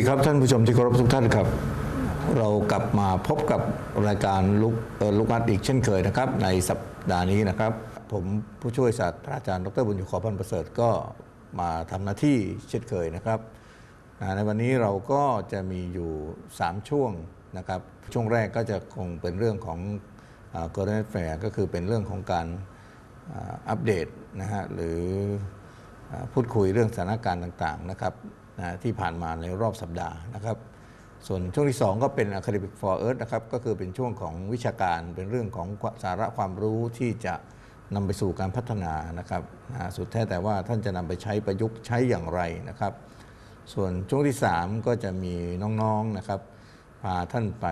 ดีครับ ท่านผู้ชมที่เคารพทุกท่านครับ เรากลับมาพบกับรายการลุกลุกนัดอีกเช่นเคยนะครับ ในสัปดาห์นี้นะครับ ผมผู้ช่วยศาสตราจารย์ดรบุญยุขอพันประเสริฐก็มาทำหน้าที่เช่นเคยนะครับ ในวันนี้เราก็จะมีอยู่ 3 ช่วงนะครับช่วงแรกก็จะคงเป็นเรื่องของกรณีแฝก็คือเป็นเรื่องของการอัปเดตนะฮะหรือพูดคุยเรื่องสถานการณ์ต่าง ๆนะครับนะที่ผ่านมาในรอบสัปดาห์นะครับ ส่วนช่วงที่ 2 ก็เป็น Academic for Earth นะครับ ก็คือเป็นช่วงของวิชาการเป็นเรื่องของสาระความรู้ที่จะนำไปสู่การพัฒนานะครับนะสุดแท้แต่ว่าท่านจะนำไปใช้ประยุกต์ใช้อย่างไรนะครับ ส่วนช่วงที่3ก็จะมีน้องๆนนะครับพาท่านไป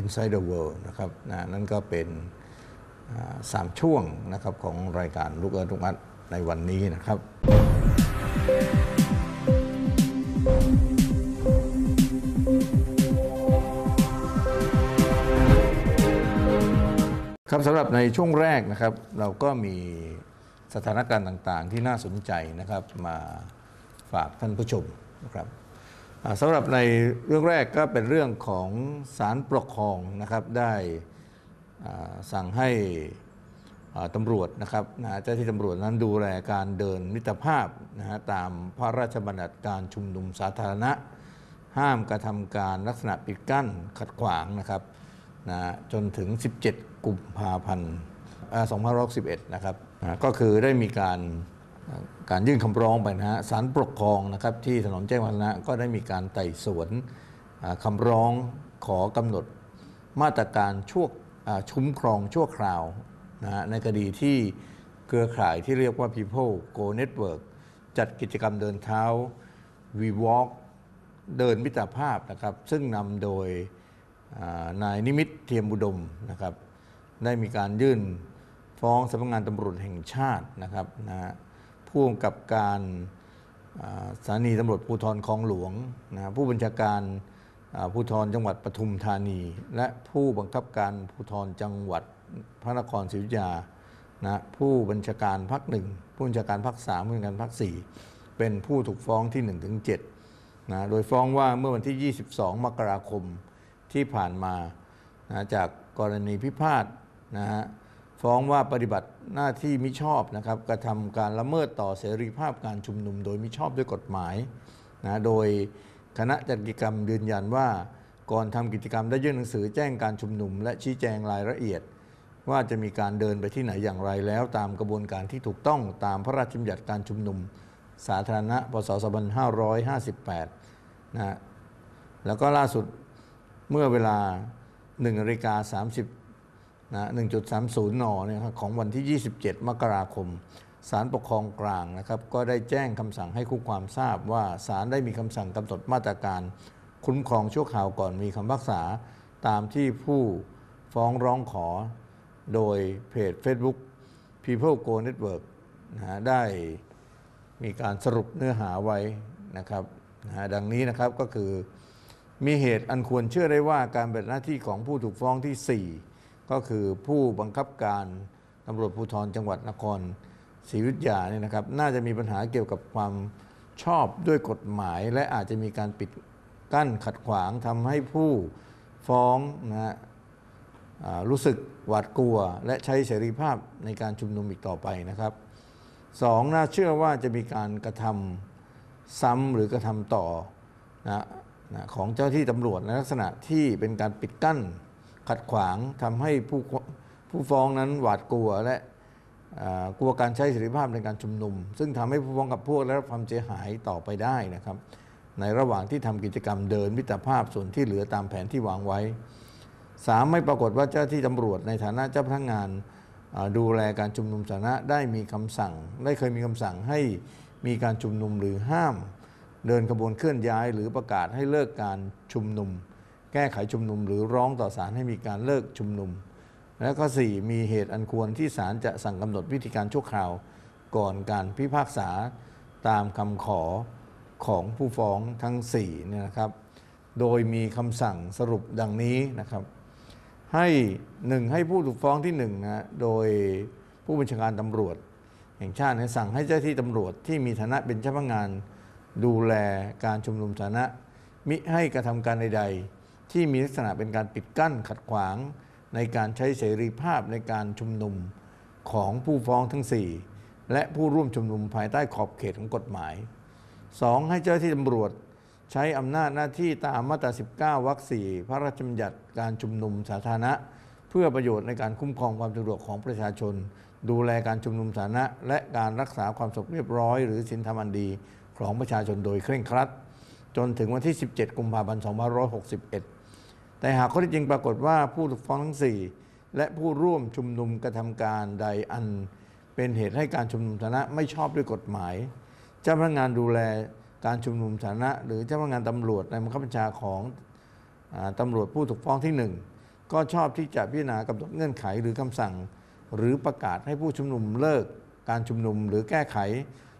Inside the World นะครับนะนั่นก็เป็นสามช่วงนะครับของรายการลูกเอิร์ทุกอัดในวันนี้นะครับครับสำหรับในช่วงแรกนะครับ เราก็มีสถานการณ์ต่าง ๆ ที่น่าสนใจนะครับมาฝากท่านผู้ชมนะครับสำหรับในเรื่องแรกก็เป็นเรื่องของสารปกครองนะครับ ได้สั่งให้ตำรวจนะครับเจ้าที่ตำรวจนั้นดูแลการเดินมิตรภาพนะฮะตามพระราชบัญญัติการชุมนุมสาธารณะ ห้ามกระทำการลักษณะปิดกั้นขัดขวางนะครับนะจนถึง 17กุมภาพันธ์2561นะครับนะก็คือได้มีการการยื่นคำร้องไปนะฮะศาลปกครองนะครับที่ถนนแจ้งวัฒนะ ก็ได้มีการไต่สวนคำร้องขอกำหนด มาตรการช่วชุ้มครองชั่วคราวนะฮะในคดีที่เครือข่ายที่เรียกว่า People Go Network จัดกิจกรรมเดินเท้า We Walk เดินมิตรภาพนะครับซึ่งนำโดยนายนิมิตเทียมบุดมนะครับได้มีการยื่นฟ้องสำนักงานตำรวจแห่งชาตินะครับนะผู้กำกับการสถานีตำรวจภูธรคลองหลวงนะผู้บัญชาการภูธรจังหวัดปทุมธานี และผู้บังคับการภูธรจังหวัดพระนครศรีอยุธยานะผู้บัญชาการภักหนึ่งผู้บัญชาการภักสามผู้บัญชาการภักสี่เป็นผู้ถูกฟ้องที่1นถึงเนะโดยฟ้องว่าเมื่อวันที่ 22 มกราคมที่ผ่านมานะจากกรณีพิพาทนะฮะฟ้องว่าปฏิบัติหน้าที่มิชอบนะครับกระทำการละเมิดต่อเสรีภาพการชุมนุมโดยมิชอบด้วยกฎหมายนะโดยคณะจัดกิจกรรมยืนยันว่า ก่อนทำกิจกรรมได้ยื่นหนังสือแจ้งการชุมนุม และชี้แจงรายละเอียด ว่าจะมีการเดินไปที่ไหนอย่างไรแล้ว ตามกระบวนการที่ถูกต้องตามพระราชบัญญัติการชุมนุม สาธารณะพศ2558นะแล้วก็ล่าสุดเมื่อเวลา1นาฬิกา30นะ1.30นนเนี่ยของวันที่ 27 มกราคม สารปกครองกลางนะครับก็ได้แจ้งคำสั่งให้คู่ความทราบว่าสารได้มีคำสั่งกำหนดมาตรการคุ้มครองชั่วคราวก่อนมีคำพักษาตามที่ผู้ฟ้องร้องขอโดยเพจ Facebook People Go Network นะได้มีการสรุปเนื้อหาไว้นะครับนะดังนี้นะครับก็คือมีเหตุอันควรเชื่อได้ว่าการปฏิบัติหน้าที่ของผู้ถูกฟ้องที่ 4 ก็คือผู้บังคับการตำรวจภูธรจังหวัดนครศรีวิทยาเนี่ยนะครับ น่าจะมีปัญหาเกี่ยวกับความชอบด้วยกฎหมาย และอาจจะมีการปิดกั้นขัดขวางทำให้ผู้ฟ้องนะฮะรู้สึกหวาดกลัว และใช้เสรีภาพในการชุมนุมอีกต่อไปนะครับ 2. น่าเชื่อว่าจะมีการกระทำซ้ำหรือกระทำต่อนะนะของเจ้าที่ตำรวจในลักษณะที่เป็นการปิดกั้น ขัดขวางทำให้ผู้ผู้ฟ้องนั้นหวาดกลัวและกลัวการใช้สิทธิภาพในการชุมนุม ซึ่งทำให้ผู้ฟ้องกับพวกได้รับความเสียหายต่อไปได้นะครับ ในระหว่างที่ทำกิจกรรมเดินมิตรภาพส่วนที่เหลือตามแผนที่วางไว้สามไม่ปรากฏว่าเจ้าที่ตำรวจในฐานะเจ้าพนักงานดูแลการชุมนุมสาธารณะได้มีคำสั่ง ได้เคยมีคำสั่งให้มีการชุมนุมหรือห้ามเดินขบวนเคลื่อนย้ายหรือประกาศให้เลิกการชุมนุม แก้ไขชุมนุม หรือร้องต่อศาลให้มีการเลิกชุมนุม และข้อ4มีเหตุอันควรที่ศาลจะสั่งกำหนดวิธีการชั่วคราวก่อนการพิพากษาตามคำขอของผู้ฟ้องทั้ง4เนี่ยนะครับโดยมีคำสั่งสรุปดังนี้นะครับ ให้หนึ่งให้ผู้ถูกฟ้องที่1นนะโดยผู้บัญชาการตำรวจแห่งชาติสั่งให้เจ้าที่ตำรวจที่มีฐานะเป็นเจ้าพนักงานดูแลการชุมนุมสาธารณะมิให้กระทำการใดๆ ที่มีลักษณะเป็นการปิดกั้นขัดขวาง ในการใช้เสรีภาพในการชุมนุมของผู้ฟ้องทั้ง 4 และผู้ร่วมชุมนุมภายใต้ขอบเขตของกฎหมาย 2. ให้เจ้าที่ตำรวจ ใช้อำนาจหน้าที่ตามมาตรา19วรรค4พระราชบัญญัติการชุมนุมสาธารณะเพื่อประโยชน์ในการคุ้มครองความสะดวกของประชาชน ดูแลการชุมนุมสาธารณะและการรักษาความสงบเรียบร้อยหรือสินธรรมอันดีของประชาชนโดยเคร่งครัด จนถึงวันที่ 17 กุมภาพันธ์ 2561 แต่หากข้อที่จริงปรากฏว่าผู้ถูกฟ้องทั้ง 4 และผู้ร่วมชุมนุมกระทำการใดอันเป็นเหตุให้การชุมนุมสาธารณะไม่ชอบด้วยกฎหมาย เจ้าพนักงานดูแลการชุมนุมสาธารณะหรือเจ้าพนักงานตำรวจในบังคับบัญชาของตำรวจผู้ถูกฟ้องที่ 1 ก็ชอบที่จะพิจารณากำหนดเงื่อนไขหรือคำสั่ง หรือประกาศให้ผู้ชุมนุมเลิกการชุมนุมหรือแก้ไข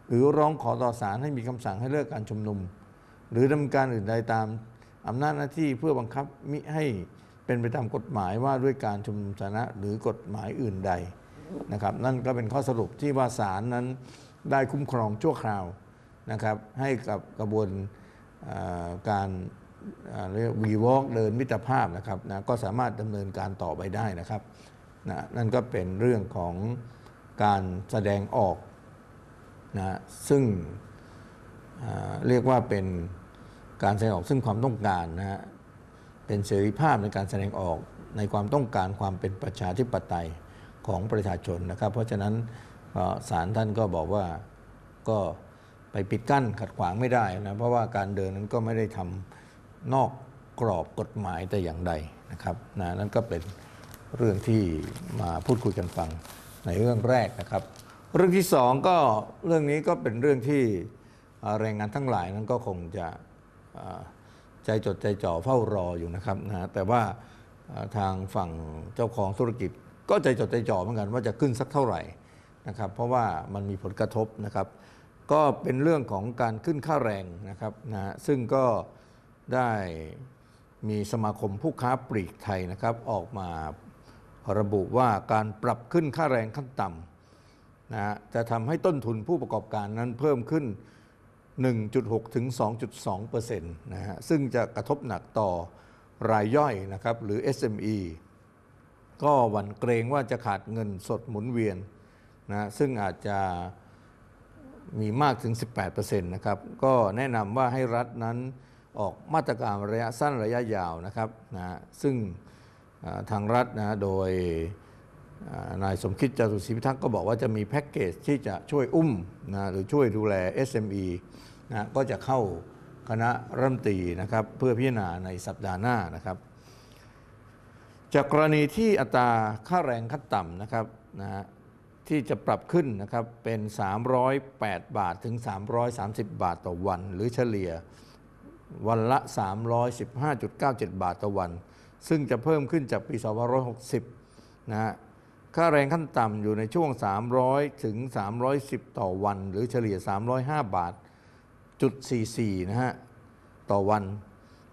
หรือร้องขอต่อศาลให้มีคำสั่งให้เลิกการชุมนุม หรือดำเนินการอื่นใดตาม อำนาจหน้าที่เพื่อบังคับมิให้เป็นไปตามกฎหมายว่าด้วยการชุมนุมสาธารณะ หรือกฎหมายอื่นใดนะครับนั่นก็เป็นข้อสรุปที่ว่าศาลนั้นได้คุ้มครองชั่วคราวนะครับ ให้กับกระบวนการเรียกวีวอล์กเดินมิตรภาพนะครับนะก็สามารถดำเนินการต่อไปได้นะครับนะนั่นก็เป็นเรื่องของการแสดงออกนะซึ่งเรียกว่าเป็นการแสดงออกซึ่งความต้องการนะฮะเป็นเสรีภาพในการแสดงออกในความต้องการความเป็นประชาธิปไตยของประชาชนนะครับ เพราะฉะนั้นศาลท่านก็บอกว่าก็ไปปิดกั้นขัดขวางไม่ได้นะเพราะว่าการเดินนั้นก็ไม่ได้ทำนอกกรอบกฎหมายแต่อย่างใดนะครับนะนั่นก็เป็นเรื่องที่มาพูดคุยกันฟังในเรื่องแรกนะครับเรื่องที่สองก็เรื่องนี้ก็เป็นเรื่องที่แรงงานทั้งหลายนั้นก็คงจะใจจดใจจ่อเฝ้ารออยู่นะครับนะแต่ว่าทางฝั่งเจ้าของธุรกิจก็ใจจดใจจ่อเหมือนกันว่าจะขึ้นสักเท่าไหร่นะครับเพราะว่ามันมีผลกระทบนะครับก็เป็นเรื่องของการขึ้นค่าแรงนะครับนะซึ่งก็ได้มีสมาคมผู้ค้าปลีกไทยนะครับออกมาระบุว่าการปรับขึ้นค่าแรงขั้นต่ำนะฮะจะทำให้ต้นทุนผู้ประกอบการนั้นเพิ่มขึ้น 1.6 ถึง 2.2%นะฮะ ซึ่งจะกระทบหนักต่อรายย่อยนะครับหรือ SME ก็หวั่นเกรงว่าจะขาดเงินสดหมุนเวียนนะซึ่งอาจจะมีมากถึง 18%นะครับ ก็แนะนำว่าให้รัฐนั้นออกมาตรการระยะสั้นระยะยาวนะครับนะซึ่งทางรัฐนะโดยนายสมคิดจตุศรีพิทักษ์ก็บอกว่าจะมีแพ็กเกจที่จะช่วยอุ้มนะหรือช่วยดูแล SME นะก็จะเข้าคณะรัฐมนตรีนะครับ เพื่อพิจารณาในสัปดาห์หน้านะครับจากกรณีที่อัตราค่าแรงขั้นต่ำนะครับนะที่จะปรับขึ้นนะครับเป็น 308 บาทถึง 330 บาทต่อวัน หรือเฉลี่ยวันละ 315.97 บาทต่อวัน ซึ่งจะเพิ่มขึ้นจากปี2560นะค่าแรงขั้นต่ำอยู่ในช่วง 300 ถึง 310 ต่อวันหรือเฉลี่ย 305 บาทจุด 44นะฮะต่อวัน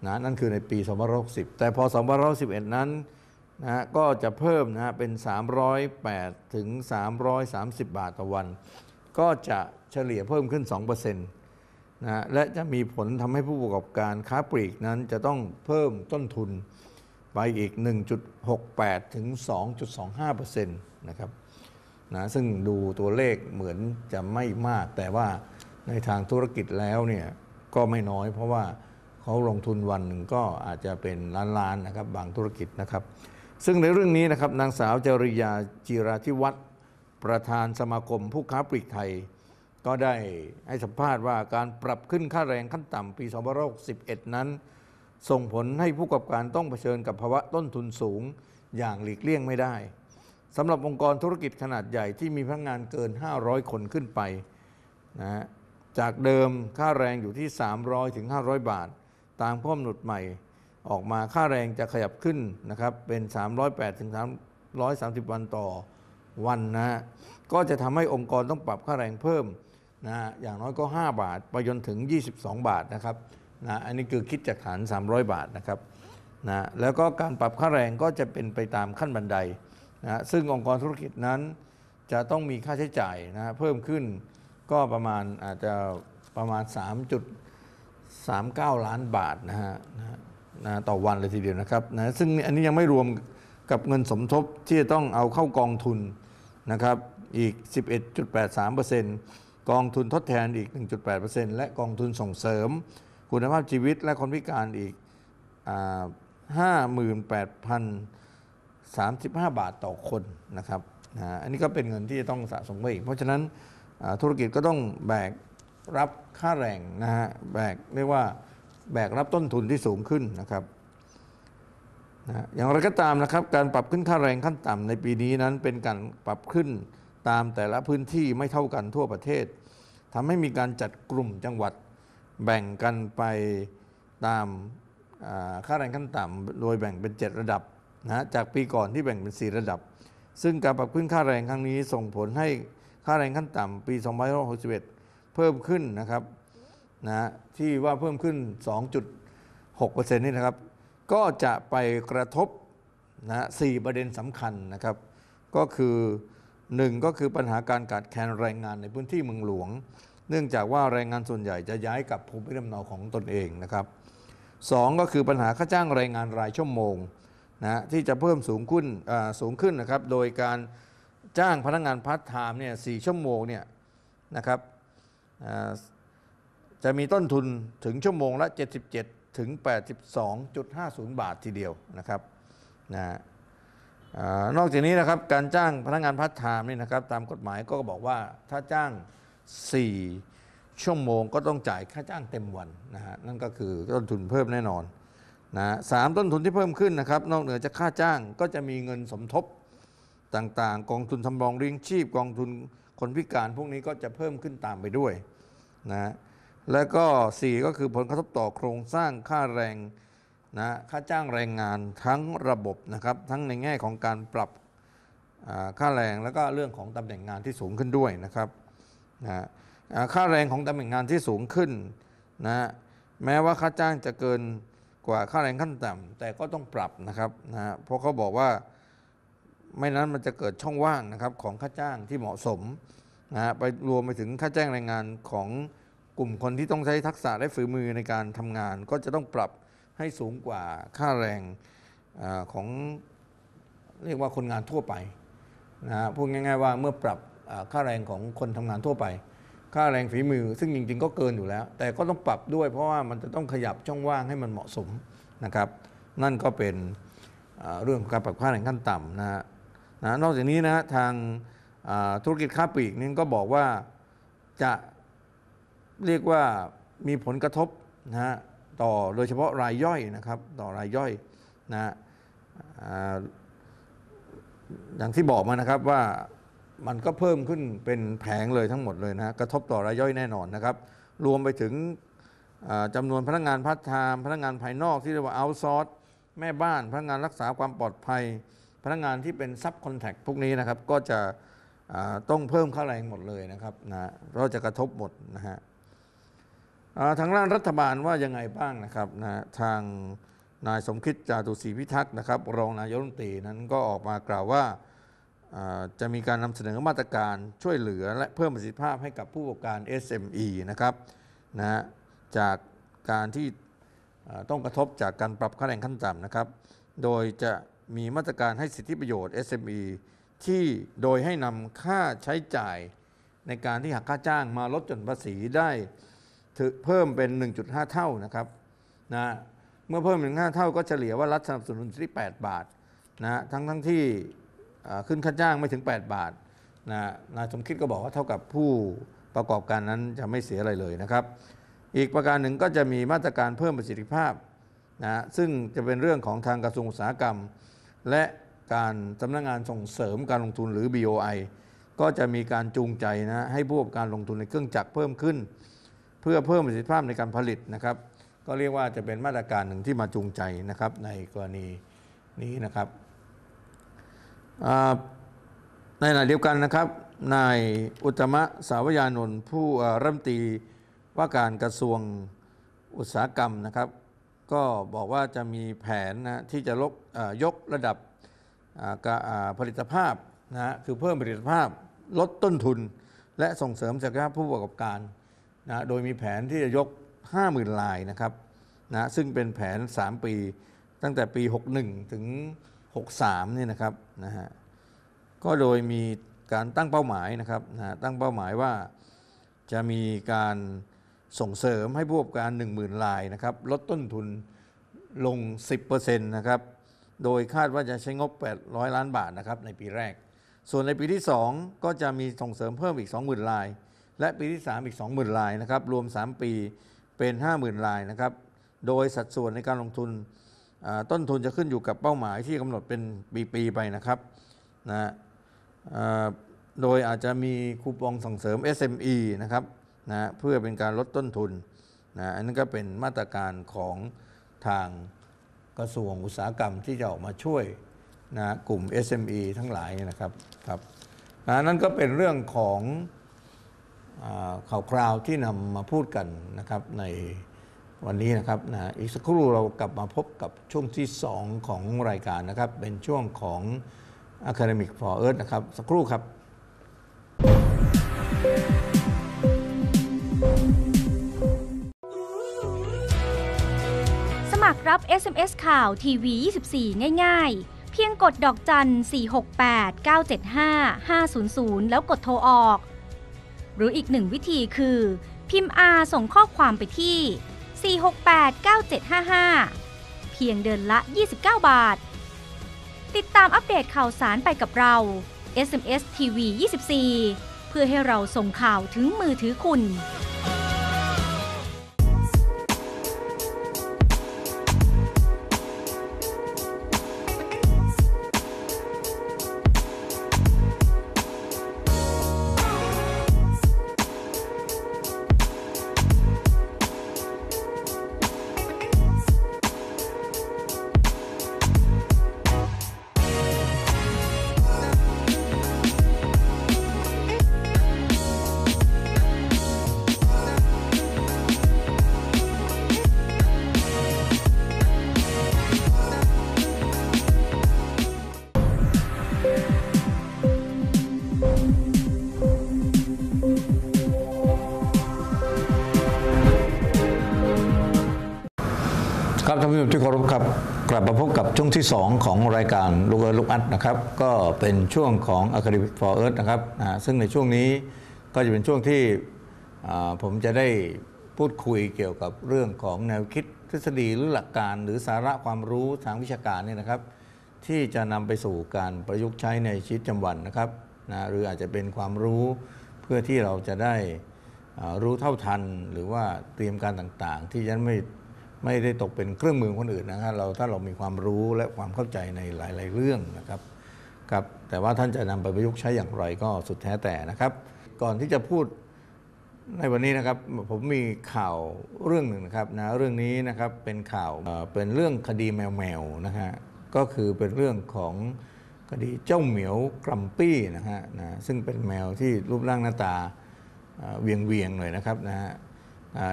นะนั่นคือในปี 2560 แต่พอ 2 5 6 1นั้นนะก็จะเพิ่มนะเป็น 308 ถึง 330 บาทต่อวัน ก็จะเฉลี่ยเพิ่มขึ้น 2%นะและจะมีผลทำให้ผู้ประกอบการค้าปลีกนั้นจะต้องเพิ่มต้นทุนไปอีก 1.68 ถึง 2.25%นะครับ นะ ซึ่งดูตัวเลขเหมือนจะไม่มาก แต่ว่าในทางธุรกิจแล้วเนี่ย ก็ไม่น้อย เพราะว่าเขาลงทุนวันหนึ่งก็อาจจะเป็นล้านๆนะครับ บางธุรกิจนะครับ ซึ่งในเรื่องนี้นะครับ นางสาวจริยาจิราธิวัฒน์ประธานสมาคมผู้ค้าปลีกไทย ก็ได้ให้สัมภาษณ์ว่าการปรับขึ้นค่าแรงขั้นต่ำปี 2561 นั้นส่งผลให้ผู้ประกอบการต้องเผชิญกับภาวะต้นทุนสูงอย่างหลีกเลี่ยงไม่ได้สำหรับองค์กรธุรกิจขนาดใหญ่ที่มีพนักงานเกิน 500 คนขึ้นไปนะฮะจากเดิมค่าแรงอยู่ที่ 300ถึง500 บาท ตามข้อกำหนดใหม่ ออกมาค่าแรงจะขยับขึ้นนะครับเป็น 308ถึง330 วันต่อวันนะฮะก็จะทำให้องค์กรต้องปรับค่าแรงเพิ่มนะอย่างน้อยก็ 5 บาทไปจนถึง22 บาทนะครับนะอันนี้คือคิดจากฐาน 300 บาทนะครับนะแล้วก็การปรับค่าแรงก็จะเป็นไปตามขั้นบันไดนะซึ่งองค์กรธุรกิจนั้นจะต้องมีค่าใช้จ่ายนะเพิ่มขึ้นก็ประมาณอาจจะประมาณ3.39 ล้านบาทนะฮะนะต่อวันเลยทีเดียวนะครับนะซึ่งอันนี้ยังไม่รวมกับเงินสมทบที่จะต้องเอาเข้ากองทุนนะครับอีก 11.83%กองทุนทดแทนอีก 1.8%และกองทุนส่งเสริมคุณภาพชีวิตและคนพิการอีกหห้ามื่นนแปดพัสามสิบห้าบาทต่อคนนะครับอันนี้ก็เป็นเงินที่จะต้องสะสมไปอีกเพราะฉะนั้นธุรกิจก็ต้องแบกรับค่าแรงนะฮะ แบกเรียกว่าแบกรับต้นทุนที่สูงขึ้นนะครับนะอย่างไรก็ตามนะครับการปรับขึ้นค่าแรงขั้นต่ำในปีนี้นั้นเป็นการปรับขึ้นตามแต่ละพื้นที่ไม่เท่ากันทั่วประเทศทำให้มีการจัดกลุ่มจังหวัดแบ่งกันไปตามค่าแรงขั้นต่ำโดยแบ่งเป็น 7 ระดับนะจากปีก่อนที่แบ่งเป็น 4 ระดับ ซึ่งการปรับขึ้นค่าแรงครั้งนี้ส่งผลให้ค่าแรงขั้นต่ำปี2561เพิ่มขึ้นนะครับนะที่ว่าเพิ่มขึ้น 2.6%นี่นะครับ ก็จะไปกระทบนะสี่ประเด็นสำคัญนะครับ ก็คือ 1 ก็คือปัญหาการขาดแคลนแรงงานในพื้นที่เมืองหลวงเนื่องจากว่าแรงงานส่วนใหญ่จะย้ายกับภูมิลำเนาของตนเองนะครับสองก็คือปัญหาค่าจ้างแรงงานรายชั่วโมงนะที่จะเพิ่มสูงขึ้นสูงขึ้นนะครับโดยการจ้างพนักงานพาร์ทไทม์เนี่ยสี่ชั่วโมงเนี่ยนะครับจะมีต้นทุนถึงชั่วโมงละ 77 ถึง 82.50 บาททีเดียวนะครับนะนอกจากนี้นะครับการจ้างพนักงานพาร์ทไทม์นี่นะครับตามกฎหมายก็บอกว่าถ้าจ้าง4ชั่วโมงก็ต้องจ่ายค่าจ้างเต็มวันนะฮะนั่นก็คือต้นทุนเพิ่มแน่นอนนะสามต้นทุนที่เพิ่มขึ้นนะครับ นอกเหนือจากค่าจ้างก็จะมีเงินสมทบต่างๆ กองทุนทำรองเลี้ยงชีพกองทุนคนพิการพวกนี้ก็จะเพิ่มขึ้นตามไปด้วยนะและก็ 4 ก็คือผลกระทบต่อโครงสร้างค่าแรงนะค่าจ้างแรงงานทั้งระบบนะครับ ทั้งในแง่ของการปรับค่าแรง แล้วก็เรื่องของตำแหน่งงานที่สูงขึ้นด้วยนะครับนะค่าแรงของตำแหน่งงานที่สูงขึ้นนะแม้ว่าค่าจ้างจะเกินกว่าค่าแรงขั้นต่ำแต่ก็ต้องปรับนะครับนะเพราะเขาบอกว่าไม่นั้นมันจะเกิดช่องว่างนะครับของค่าจ้างที่เหมาะสมนะไปรวมไปถึงค่าจ้างแรงงานของกลุ่มคนที่ต้องใช้ทักษะและฝีมือในการทำงาน ก็จะต้องปรับให้สูงกว่าค่าแรงอของเรียกว่าคนงานทั่วไปนะพูดง่ายๆว่าเมื่อปรับค่าแรงของคนทำงานทั่วไป ค่าแรงฝีมือซึ่งจริงๆ ก็เกินอยู่แล้ว แต่ก็ต้องปรับด้วยเพราะว่ามันจะต้องขยับช่องว่างให้มันเหมาะสมนะครับ นั่นก็เป็นเรื่องการปรับค่าแรงขั้นต่ำนะฮะนอกจากนี้นะทางธุรกิจค้าปลีกนี่ก็บอกว่าจะเรียกว่ามีผลกระทบนะฮะต่อโดยเฉพาะรายย่อยนะครับต่อรายย่อยนะอย่างที่บอกมานะครับว่ามันก็เพิ่มขึ้นเป็นแผงเลยทั้งหมดเลยนะกระทบต่อรายย่อยแน่นอนนะครับ รวมไปถึงจำนวนพนักงานพัฒนาพนักงานภายนอกที่เรียกว่าเอาซอร์สแม่บ้านพนักงานรักษาความปลอดภัย พนักงานที่เป็นซับคอนแทคพวกนี้นะครับก็จะต้องเพิ่มค่าแรงหมดเลยนะครับนะเราจะกระทบหมดนะฮะทางร่างรัฐบาลว่ายังไงบ้างนะครับนะทางนายสมคิดจาตุศรีพิทักษ์นะครับรองนายกรัฐมนตรีนั้นก็ออกมากล่าวว่าจะมีการนำเสนอมาตรการช่วยเหลือ และเพิ่มประสิทธิภาพให้กับผู้ประกอบการ SME นะครับนะจากการที่ต้องกระทบจากการปรับค่าแรงขั้นต่ำนะครับ โดยจะมีมาตรการให้สิทธิประโยชน์ SME ที่โดยให้นำค่าใช้จ่ายในการที่หักค่าจ้างมาลดจนภาษีได้ถือเพิ่มเป็น 1.5 เท่านะครับนะเมื่อเพิ่มเป็น5เท่าก็เฉลี่ยว่ารัฐสนับสนุนที่8บาทนะทั้งทั้งที่ขึ้นค่าจ้างไม่ถึง 8 บาทนะนายสมคิดก็บอกว่าเท่ากับผู้ประกอบการนั้นจะไม่เสียอะไรเลยนะครับ อีกประการหนึ่งก็จะมีมาตรการเพิ่มประสิทธิภาพนะซึ่งจะเป็นเรื่องของทางกระทรวงอุตสาหกรรม และการสำนักงงานส่งเสริมการลงทุนหรือ BOI ก็จะมีการจูงใจนะให้ผู้ประกอบการลงทุนในเครื่องจักรเพิ่มขึ้นเพื่อเพิ่มประสิทธิภาพในการผลิตนะครับ ก็เรียกว่าจะเป็นมาตรการหนึ่งที่มาจูงใจนะครับในกรณีนี้นะครับในขณะเดียวกันนะครับ นายอุตมะ สาวยานนท์ผู้รัฐมตีว่าการกระทรวงอุตสาหกรรมนะครับ ก็บอกว่าจะมีแผนนะที่จะลกยกระดับผลิตภาพนะคือเพิ่มผลิตภาพลดต้นทุนและส่งเสริมศักยภาพผู้ประกอบการนะโดยมีแผนที่จะยก 50,000ลายนะครับนะซึ่งเป็นแผน 3 ปีตั้งแต่ปี 61 ถึง63เนี่ยนะครับนะฮะก็โดยมีการตั้งเป้าหมายนะครับนะตั้งเป้าหมายว่าจะมีการส่งเสริมให้ผู้ประกอบการ 10,000รายนะครับลดต้นทุนลง 10%นะครับโดยคาดว่าจะใช้งบ 800 ล้านบาทนะครับในปีแรก ส่วนในปีที่ 2 ก็จะมีส่งเสริมเพิ่มอีก 20,000รายและปีที่3อีก20,000รายนะครับรวม 3 ปีเป็น 50,000รายนะครับโดยสัดส่วนในการลงทุนต้นทุนจะขึ้นอยู่กับเป้าหมายที่กำหนดเป็นปี ๆ ไปนะครับนะโดยอาจจะมีคูปองส่งเสริม SME นะครับนะเพื่อเป็นการลดต้นทุนนะอันนั้นก็เป็นมาตรการของทางกระทรวงอุตสาหกรรมที่จะออกมาช่วยนะกลุ่ม SME ทั้งหลายนะครับครับนะนั่นก็เป็นเรื่องของข่าวคราวที่นำมาพูดกันนะครับในวันนี้นะครับนะอีกสักครู่เรากลับมาพบกับช่วงที่ 2 ของรายการนะครับ เป็นช่วงของ Academic for Earth นะครับ สักครู่ครับ สมัครรับ SMS ข่าวทีวี24 ง่าย ๆ เพียงกดดอกจัน468 975 500 แล้วกดโทรออก หรืออีกหนึ่งวิธีคือพิมพ์ R ส่งข้อความไปที่468-9755 เพียงเดินละ 29 บาท ติดตามอัปเดตข่าวสารไปกับเรา SMS TV 24 เพื่อให้เราส่งข่าวถึงมือถือคุณชมที่เคารพครับกลับมาพบกับช่วงที่ 2 ของรายการลูกเอิร์ลูกอัดนะครับก็เป็นช่วงของอะคริฟอร์เอิร์ดนะครับซึ่งในช่วงนี้ก็จะเป็นช่วงที่ผมจะได้พูดคุยเกี่ยวกับเรื่องของแนวคิดทฤษฎีหรือหลักการ หรือสาระความรู้ทางวิชาการเนี่ยนะครับ ที่จะนำไปสู่การประยุกต์ใช้ในชีวิตประจำวันนะครับนะหรืออาจจะเป็นความรู้เพื่อที่เราจะได้รู้เท่าทัน หรือว่าเตรียมการต่างๆ ที่จะไม่ไม่ได้ตกเป็นเครื่องมือคนอื่นนะฮะเราถ้าเรามีความรู้และความเข้าใจในหลาย ๆ เรื่องนะครับ ครับ แต่ว่าท่านจะนำไปประยุกต์ใช้อย่างไรก็สุดแท้แต่นะครับ ก่อนที่จะพูดในวันนี้นะครับ ผมมีข่าวเรื่องหนึ่งนะครับนะ เรื่องนี้นะครับ เป็นข่าวเป็นเรื่องคดีแมว ๆ นะฮะก็คือเป็นเรื่องของคดีเจ้าเหมียวกรัมปี้นะฮะนะซึ่งเป็นแมวที่รูปร่างหน้าตาเวียงเวียงๆหน่อยนะครับนะฮะ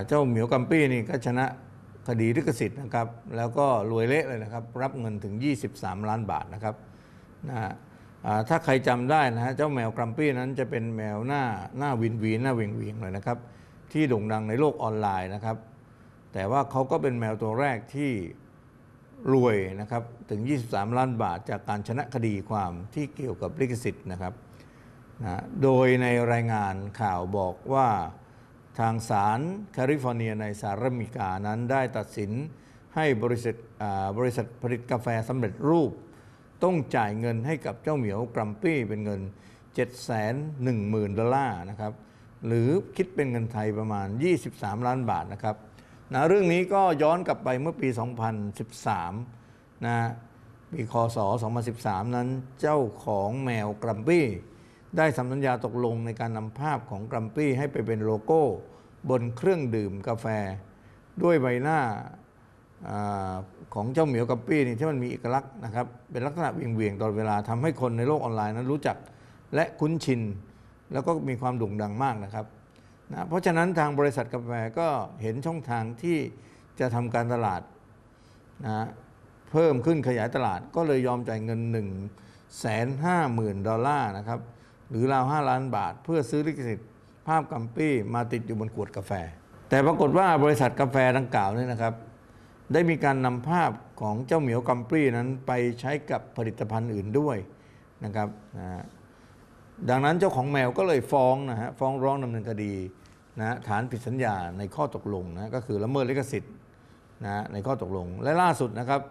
เจ้าเหมียวกรัมปี้นี่ก็ชนะคดีลิขสิทธิ์นะครับแล้วก็รวยเละเลยนะครับ รับเงินถึง 23 ล้านบาทนะครับนะฮะถ้าใครจำได้นะฮะเจ้าแมวกรัมปี้นั้นจะเป็นแมวหน้าหน้าวินวีนหน้าเวงเวงเลยนะครับที่โด่งดังในโลกออนไลน์นะครับ แต่ว่าเขาก็เป็นแมวตัวแรกที่รวยนะครับถึง 23 ล้านบาทจากการชนะคดีความที่เกี่ยวกับลิขสิทธิ์นะครับนะโดยในรายงานข่าวบอกว่าทางศาลแคลิฟอร์เนียในสหรัฐอเมริกา นั้นได้ตัดสินให้บริษัทบริษัทผลิตกาแฟสำเร็จรูป ต้องจ่ายเงินให้กับเจ้าเหมียวกรัมปี้เป็นเงิน 710,000ดอลลาร์นะครับหรือคิดเป็นเงินไทยประมาณ 23 ล้านบาทนะครับนะเรื่องนี้ก็ย้อนกลับไปเมื่อปี 2013นะปีคศ 2013 นั้นเจ้าของแมวกรัมปี้ได้ัมสัญญาตกลงในการนำภาพของกรัมปี้ ให้ไปเป็นโลโก้ บนเครื่องดื่มกาแฟ ด้วยใบหน้าของเจ้าเหมียวกัมปี้นี่ ที่มันมีเอกลักษณ์นะครับเป็นลักษณะเวียงๆตลอดเวลาทำให้คนในโลกออนไลน์นั้นรู้จักและคุ้นชิน แล้วก็มีความโด่งดังมากนะครับนะเพราะฉะนั้นทางบริษัทกาแฟก็เห็นช่องทางที่จะทำการตลาดนะเพิ่มขึ้นขยายตลาดก็เลยยอมจ่ายเงิน1 5 0 0 0 0ดอลลาร์นะครับหรือราวห้าล้านบาทเพื่อซื้อลิขสิทธิ์ภาพกัมปี้ มาติดอยู่บนขวดกาแฟ แต่ปรากฏว่าบริษัทกาแฟดังกล่าวนี่นะครับได้มีการนำภาพของเจ้าเหมียวกัมปี้นั้นไปใช้กับผลิตภัณฑ์อื่นด้วยนะครับนะดังนั้นเจ้าของแมวก็เลยฟ้องนะฮะฟ้องร้องดำเนินคดีนะฐานผิดสัญญาในข้อตกลงนะก็คือ ละเมิดลิขสิทธิ์นะในข้อตกลง และล่าสุดนะครับ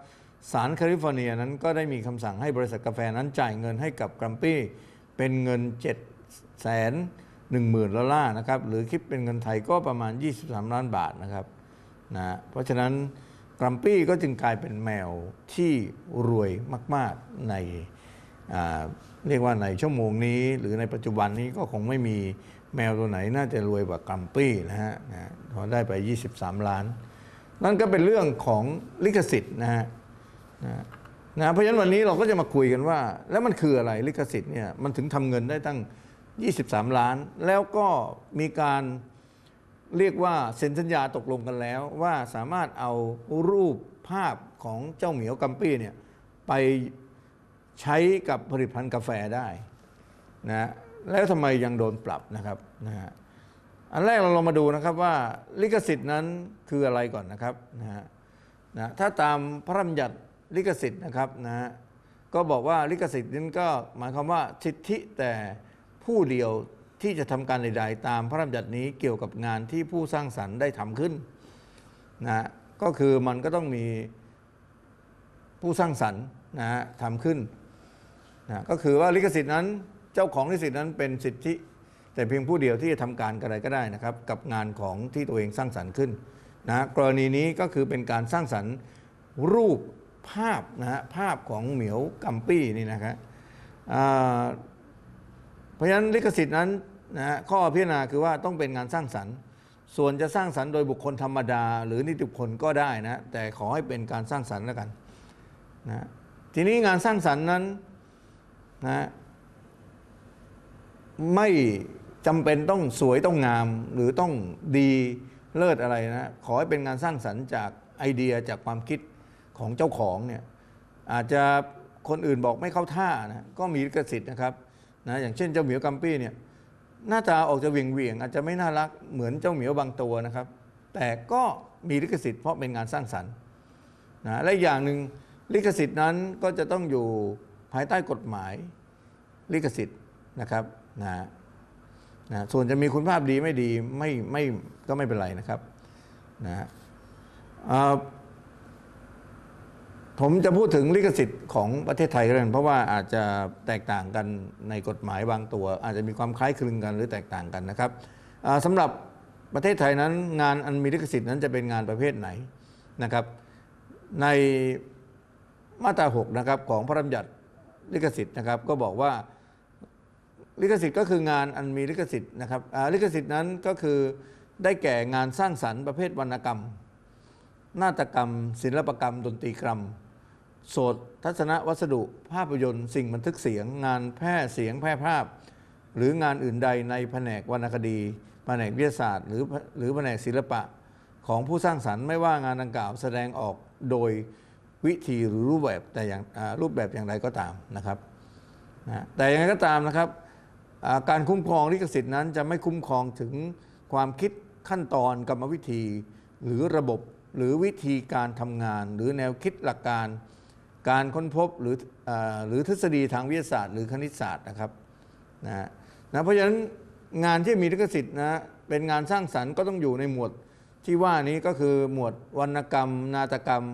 ศาลแคลิฟอร์เนียนั้นก็ได้มีคำสั่งให้บริษัทกาแฟนั้นจ่ายเงินให้กับกัมปี้เป็นเงิน7 1 0 0 0 0ดอลลาร์นะครับหรือคิดเป็นเงินไทยก็ประมาณ 23 ล้านบาทนะครับนะเพราะฉะนั้นกรัมปี้ก็จึงกลายเป็นแมวที่รวยมาก ๆในเรียกว่าในชั่วโมงนี้ หรือในปัจจุบันนี้ก็คงไม่มีแมวตัวไหนน่าจะรวยกว่ากรัมปี้นะฮะพอได้ไป 23 ล้าน นั่นก็เป็นเรื่องของลิขสิทธิ์นะฮะนะเพราะฉะนั้นวันนี้เราก็จะมาคุยกันว่า แล้วมันคืออะไรลิขสิทธิ์เนี่ยมันถึงทำเงินได้ตั้ง 23 ล้านแล้วก็มีการเรียกว่าเซ็นสัญญาตกลงกันแล้วว่าสามารถเอา รูปภาพของเจ้าเหมียวกัมปี้เนี่ยไปใช้กับผลิตภัณฑ์กาแฟได้นะแล้วทำไมยังโดนปรับนะครับนะฮะอันแรกเราลองมาดูนะครับว่าลิขสิทธิ์นั้นคืออะไรก่อนนะครับนะฮะนะถ้าตามพระรัญญัติลิขสิทธิ์นะครับนะฮะก็บอกว่าลิขสิทธิ์นั้นก็หมายความว่าสิทธิแต่ผู้เดียวที่จะทำการใดๆ ตามพระราชบัญญัตินี้เกี่ยวกับงานที่ผู้สร้างสรรค์ได้ทำขึ้นนะก็คือมันก็ต้องมีผู้สร้างสรรค์นะฮะทำขึ้นนะ ก็คือว่าลิขสิทธิ์นั้นเจ้าของลิขสิทธิ์นั้นเป็นสิทธิ แต่เพียงผู้เดียวที่จะทำการอะไรก็ได้นะครับกับงานของที่ตัวเองสร้างสรรค์ขึ้นนะกรณีนี้ก็คือเป็นการสร้างสรรค์รูปภาพนะฮะภาพของเหมียวกัมปี้นี่นะครับเพราะฉะนั้นลิขสิทธิ์นั้นนะฮะข้อพิจารณาคือว่าต้องเป็นงานสร้างสรรค์ ส่วนจะสร้างสรรค์โดยบุคคลธรรมดา หรือนิติบุคคลก็ได้นะแต่ขอให้เป็นการสร้างสรรค์แล้วกันนะทีนี้งานสร้างสรรค์นั้นนะไม่จำเป็นต้องสวยต้องงามหรือต้องดีเลิศอะไรนะขอให้เป็นงานสร้างสรรค์จากไอเดียจากความคิดของเจ้าของเนี่ยอาจจะคนอื่นบอกไม่เข้าท่านะก็มีลิขสิทธิ์นะครับนะอย่างเช่นเจ้าเหมียวกัมปี้เนี่ยหน้าตาออกจะเวียงเวียงอาจจะไม่น่ารัก เหมือนเจ้าเหมียวบางตัวนะครับ แต่ก็มีลิขสิทธิ์เพราะเป็นงานสร้างสรรค์นะและอย่างหนึ่งลิขสิทธิ์นั้นก็จะต้องอยู่ภายใต้กฎหมายลิขสิทธิ์นะครับนะนะส่วนจะมีคุณภาพดีไม่ดีไม่ไม่ก็ไม่เป็นไรนะครับนะผมจะพูดถึงลิขสิทธิ์ของประเทศไทยกันเพราะว่าอาจจะแตกต่างกันในกฎหมายบางตัว อาจจะมีความคล้ายคลึงกันหรือแตกต่างกันนะครับสำหรับประเทศไทยนั้นงานอันมีลิขสิทธิ์นั้นจะเป็นงานประเภทไหนนะครับ ในมาตรา 6 นะครับของพระราชบัญญัติลิขสิทธิ์นะครับก็บอกว่าลิขสิทธิ์ก็คืองานอันมีลิขสิทธิ์นะครับลิขสิทธิ์นั้นก็คือได้แก่งานสร้างสรรค์ประเภทวรรณกรรมนาฏกรรม ศิลปกรรม ดนตรีกรรม โสดทัศนวัสดุภาพยนตร์ สิ่งบันทึกเสียง งานแพร่เสียง แพร่ภาพ หรืองานอื่นใดในแผนกวรรณคดีแผนกวิทยาศาสตร์หรือหรือแผนกศิลปะของผู้สร้างสรรค์ไม่ว่างานดังกล่าวแสดงออกโดยวิธีหรือรูปแบบแต่อย่างรูปแบบอย่างไรก็ตามนะครับนะแต่อย่างไรก็ตามนะครับการคุ้มครองลิขสิทธิ์นั้นจะไม่คุ้มครองถึงความคิดขั้นตอนกรรมวิธีหรือระบบหรือวิธีการทำงานหรือแนวคิดหลักการ การค้นพบหรืออหรือทฤษฎีทางวิทยาศาสตร์หรือคณิตศาสตร์นะครับนะนะเพราะฉะนั้นงานที่มีลิขสิทธิ์นะเป็นงานสร้างสรรค์ก็ต้องอยู่ในหมวดที่ว่านี้ก็คือหมวดวรรณกรรม นาฏกรรม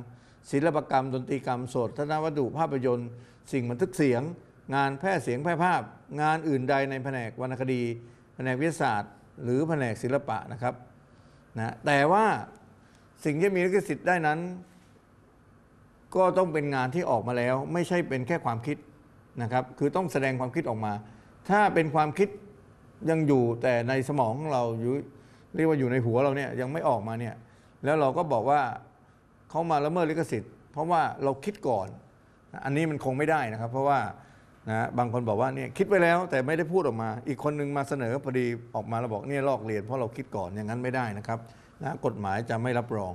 ศิลปกรรมดนตรีกรรมโสตธนวัตถุภาพยนตร์ สิ่งบันทึกเสียง งานแพร่เสียงแพร่ภาพ งานอื่นใดในแผนกวรรณคดี แผนกวิทยาศาสตร์ หรือแผนกศิลปะนะครับนะแต่ว่าสิ่งที่มีลิขสิทธิ์ได้นั้นก็ต้องเป็นงานที่ออกมาแล้ว ไม่ใช่เป็นแค่ความคิดนะครับ คือต้องแสดงความคิดออกมา ถ้าเป็นความคิดยังอยู่ แต่ในสมองของเราอยู่เรียกว่าอยู่ในหัวเราเนี่ยยังไม่ออกมาเนี่ยแล้วเราก็บอกว่าเขามาละเมิดลิขสิทธิ์เพราะว่าเราคิดก่อน อันนี้มันคงไม่ได้นะครับ เพราะว่านะบางคนบอกว่าเนี่ยคิดไว้แล้วแต่ไม่ได้พูดออกมา อีกคนนึงมาเสนอพอดีออกมาเราบอกเนี่ยลอกเรียน เพราะเราคิดก่อนอย่างนั้นไม่ได้นะครับนะกฎหมายจะไม่รับรอง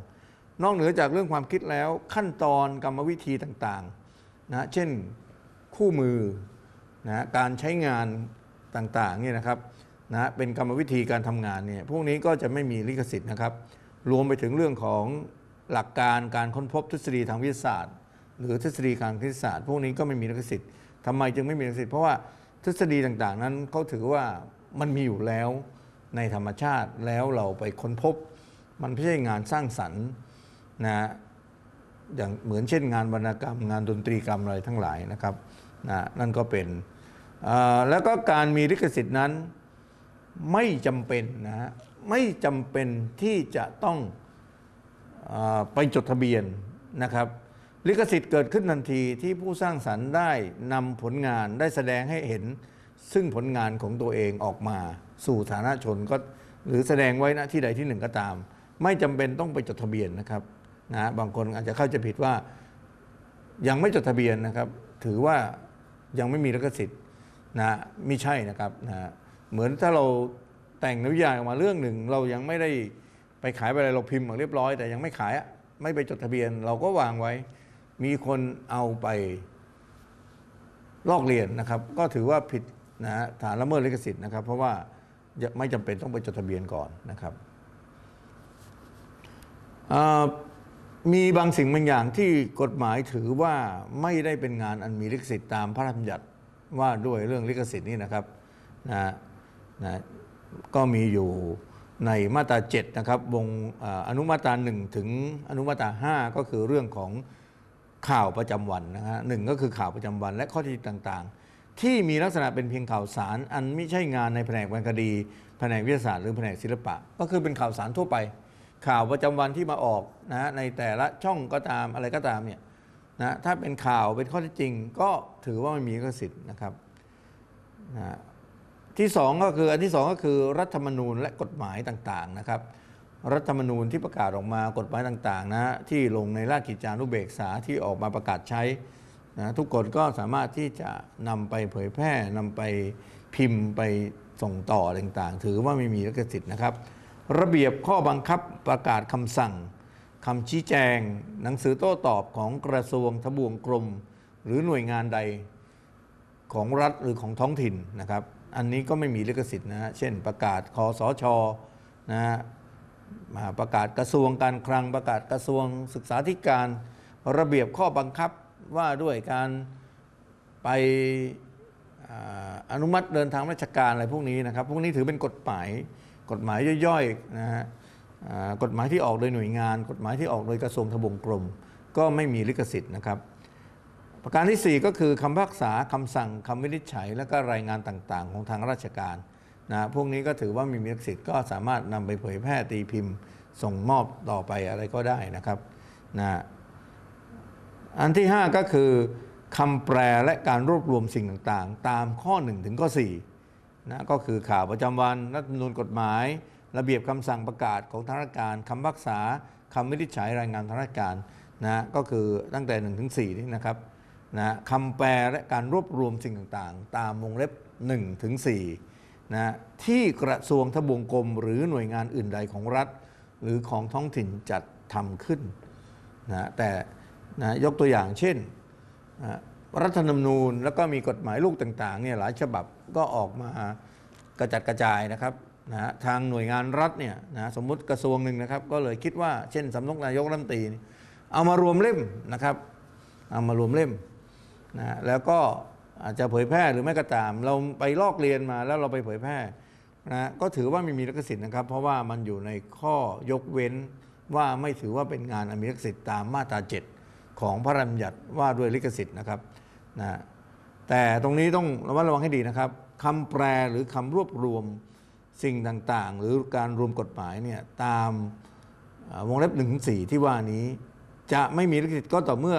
นอกเหนือจากเรื่องความคิดแล้ว ขั้นตอนกรรมวิธีต่างๆนะเช่นคู่มือนะการใช้งานต่าง ๆเนี่ยนะครับนะเป็นกรรมวิธีการทำงานเนี่ยพวกนี้ก็จะไม่มีลิขสิทธิ์นะครับรวมไปถึงเรื่องของหลักการการค้นพบทฤษฎีทางวิทยาศาสตร์ หรือทฤษฎีทางคณิตศาสตร์ พวกนี้ก็ไม่มีลิขสิทธิ์ทำไมจึงไม่มีลิขสิทธิ์เพราะว่าทฤษฎีต่างๆนั้นเขาถือว่ามันมีอยู่แล้วในธรรมชาติแล้วเราไปค้นพบมันไม่ใช่งานสร้างสรรค์นะอย่างเหมือนเช่น งานวรรณกรรมงานดนตรีกรรมอะไรทั้งหลายนะครับนะนั่นก็เป็นแล้วก็การมีลิขสิทธิ์นั้นไม่จำเป็นนะฮะไม่จำเป็นที่จะต้องอไปจดทะเบียนนะครับลิขสิทธิ์เกิดขึ้นทันทีที่ผู้สร้างสรรค์ได้นำผลงานได้แสดงให้เห็น ซึ่งผลงานของตัวเองออกมาสู่สาธารณชนก็ หรือแสดงไว้ณที่ใดที่หนึ่งก็ตามไม่จำเป็นต้องไปจดทะเบียนนะครับนะบางคนอาจจะเข้าใจผิดว่ายังไม่จดทะเบียนนะครับ ถือว่ายังไม่มีลิขสิทธิ์นะไม่ใช่นะครับนะเหมือนถ้าเราแต่งนิยายออกมาเรื่องหนึ่ง เรายังไม่ได้ไปขายไปอะไรเราพิมพ์มาเรียบร้อยแต่ยังไม่ขายไม่ไปจดทะเบียน เราก็วางไว้มีคนเอาไปลอกเรียนนะครับ ก็ถือว่าผิดนะฐานละเมิดลิขสิทธิ์นะครับ เพราะว่าไม่จำเป็นต้องไปจดทะเบียนก่อนนะครับมีบางสิ่งบางอย่างที่กฎหมายถือว่าไม่ได้เป็นงานอันมีลิขสิทธิ์ตามพระราชบัญญัติว่าด้วยเรื่องลิขสิทธิ์นี่นะครับนะนะก็มีอยู่ในมาตรา7นะครับวงอนุมาตรา1ถึงอนุมาตรา5 ก็คือเรื่องของข่าวประจำวันนะฮะหก็คือข่าวประจำวันและข้อที่ต่างๆ ที่มีลักษณะเป็นเพียงข่าวสาร อันไม่ใช่งานในแผนกวรรณคดี แผนกวิทยาศาสตร์หรือแผนกศิลปะ ก็คือเป็นข่าวสารทั่วไปข่าวประจำวันที่มาออกนะในแต่ละช่องก็ตามอะไรก็ตามเนี่ยนะถ้าเป็นข่าวเป็นข้อเท็จจริง ก็ถือว่ามันมีกสิทธิ์นะครับนะที่สองก็คืออันที่สองก็คือรัฐธรรมนูญและกฎหมายต่างๆนะครับ รัฐธรรมนูญที่ประกาศออกมากฎหมายต่างๆนะที่ลงในราชกิจจานุเบกษาที่ออกมาประกาศใช้นะทุกคนก็สามารถที่จะนำไปเผยแพร่นำไปพิมพ์ไปส่งต่อต่างๆ ถือว่าไม่มีลิขสิทธิ์นะครับระเบียบข้อบังคับประกาศคำสั่งคำชี้แจง หนังสือโต้ตอบของกระทรวงทบวงกรมหรือหน่วยงานใดของรัฐหรือของท้องถิ่นนะครับอันนี้ก็ไม่มีลิขสิทธิ์นะฮะเช่นประกาศคอสชนะฮะประกาศกระทรวงการคลังประกาศกระทรวง ศึกษาธิการ ระเบียบข้อบังคับว่าด้วยการไปอนุมัติเดินทางราชการอะไรพวกนี้นะครับ พวกนี้ถือเป็นกฎหมายกฎหมายย่อยๆนะฮะกฎหมายที่ออกโดยหน่วยงาน กฎหมายที่ออกโดยกระทรวงทบวงกรมก็ไม่มีลิขสิทธิ์นะครับประการที่ 4 ก็คือคำพักษาคำสั่งคำวินิจฉัย และก็รายงานต่างๆ ของทางราชการนะพวกนี้ก็ถือว่ามีลิขสิทธิ์ก็สามารถนำไปเผยแพร่ตีพิมพ์ส่งมอบต่อไปอะไรก็ได้นะครับนะอันที่ 5 ก็คือคำแปลและการรวบรวมสิ่งต่างๆ ตามข้อ1ถึงข้อ4นะก็คือข่าวประจำวัน รัฐมนูญกฎหมายระเบียบคำสั่งประกาศของทางราชการคำพักษาคำวินิจฉัยรายงานทางราชการนะก็คือตั้งแต่1นถึงสนี่นะครับนะคำแปลและการรวบรวมสิ่งต่างๆ ตามวงเล็บ1ถึงสนะที่กระทรวงทบวงกรมหรือหน่วยงานอื่นใดของรัฐหรือของท้องถิ่นจัดทำขึ้นนะแต่นะยกตัวอย่างเช่นนะรัฐธรรมนูญแล้วก็มีกฎหมายลูกต่างๆเนี่ยหลายฉบับก็ออกมากระจัดกระจายนะครับนะทางหน่วยงานรัฐเนี่ยนะสมมุติกระทรวงหนึ่งนะครับ ก็เลยคิดว่าเช่นสำนักนายกรัฐมนตรี เอามารวมเล่มนะครับเอามารวมเล่มนะแล้วก็อาจจะเผยแพร่หรือไม่ก็ตามเราไปลอกเรียนมา แล้วเราไปเผยแพร่นะก็ถือว่าไม่มีลิขสิทธิ์นะครับ เพราะว่ามันอยู่ในข้อยกเว้นว่าไม่ถือว่าเป็นงานอมีลิขสิทธิ์ตามมาตรา7 ของพระราชบัญญัติว่าด้วยลิขสิทธิ์นะครับนะแต่ตรงนี้ต้องระมัดระวังให้ดีนะครับคำแปลหรือคำรวบรวมสิ่งต่างๆ หรือการรวมกฎหมายเนี่ยตามวงเล็บหนึ่งสี่ที่ว่านี้ จะไม่มีลิขสิทธิ์ก็ต่อเมื่อ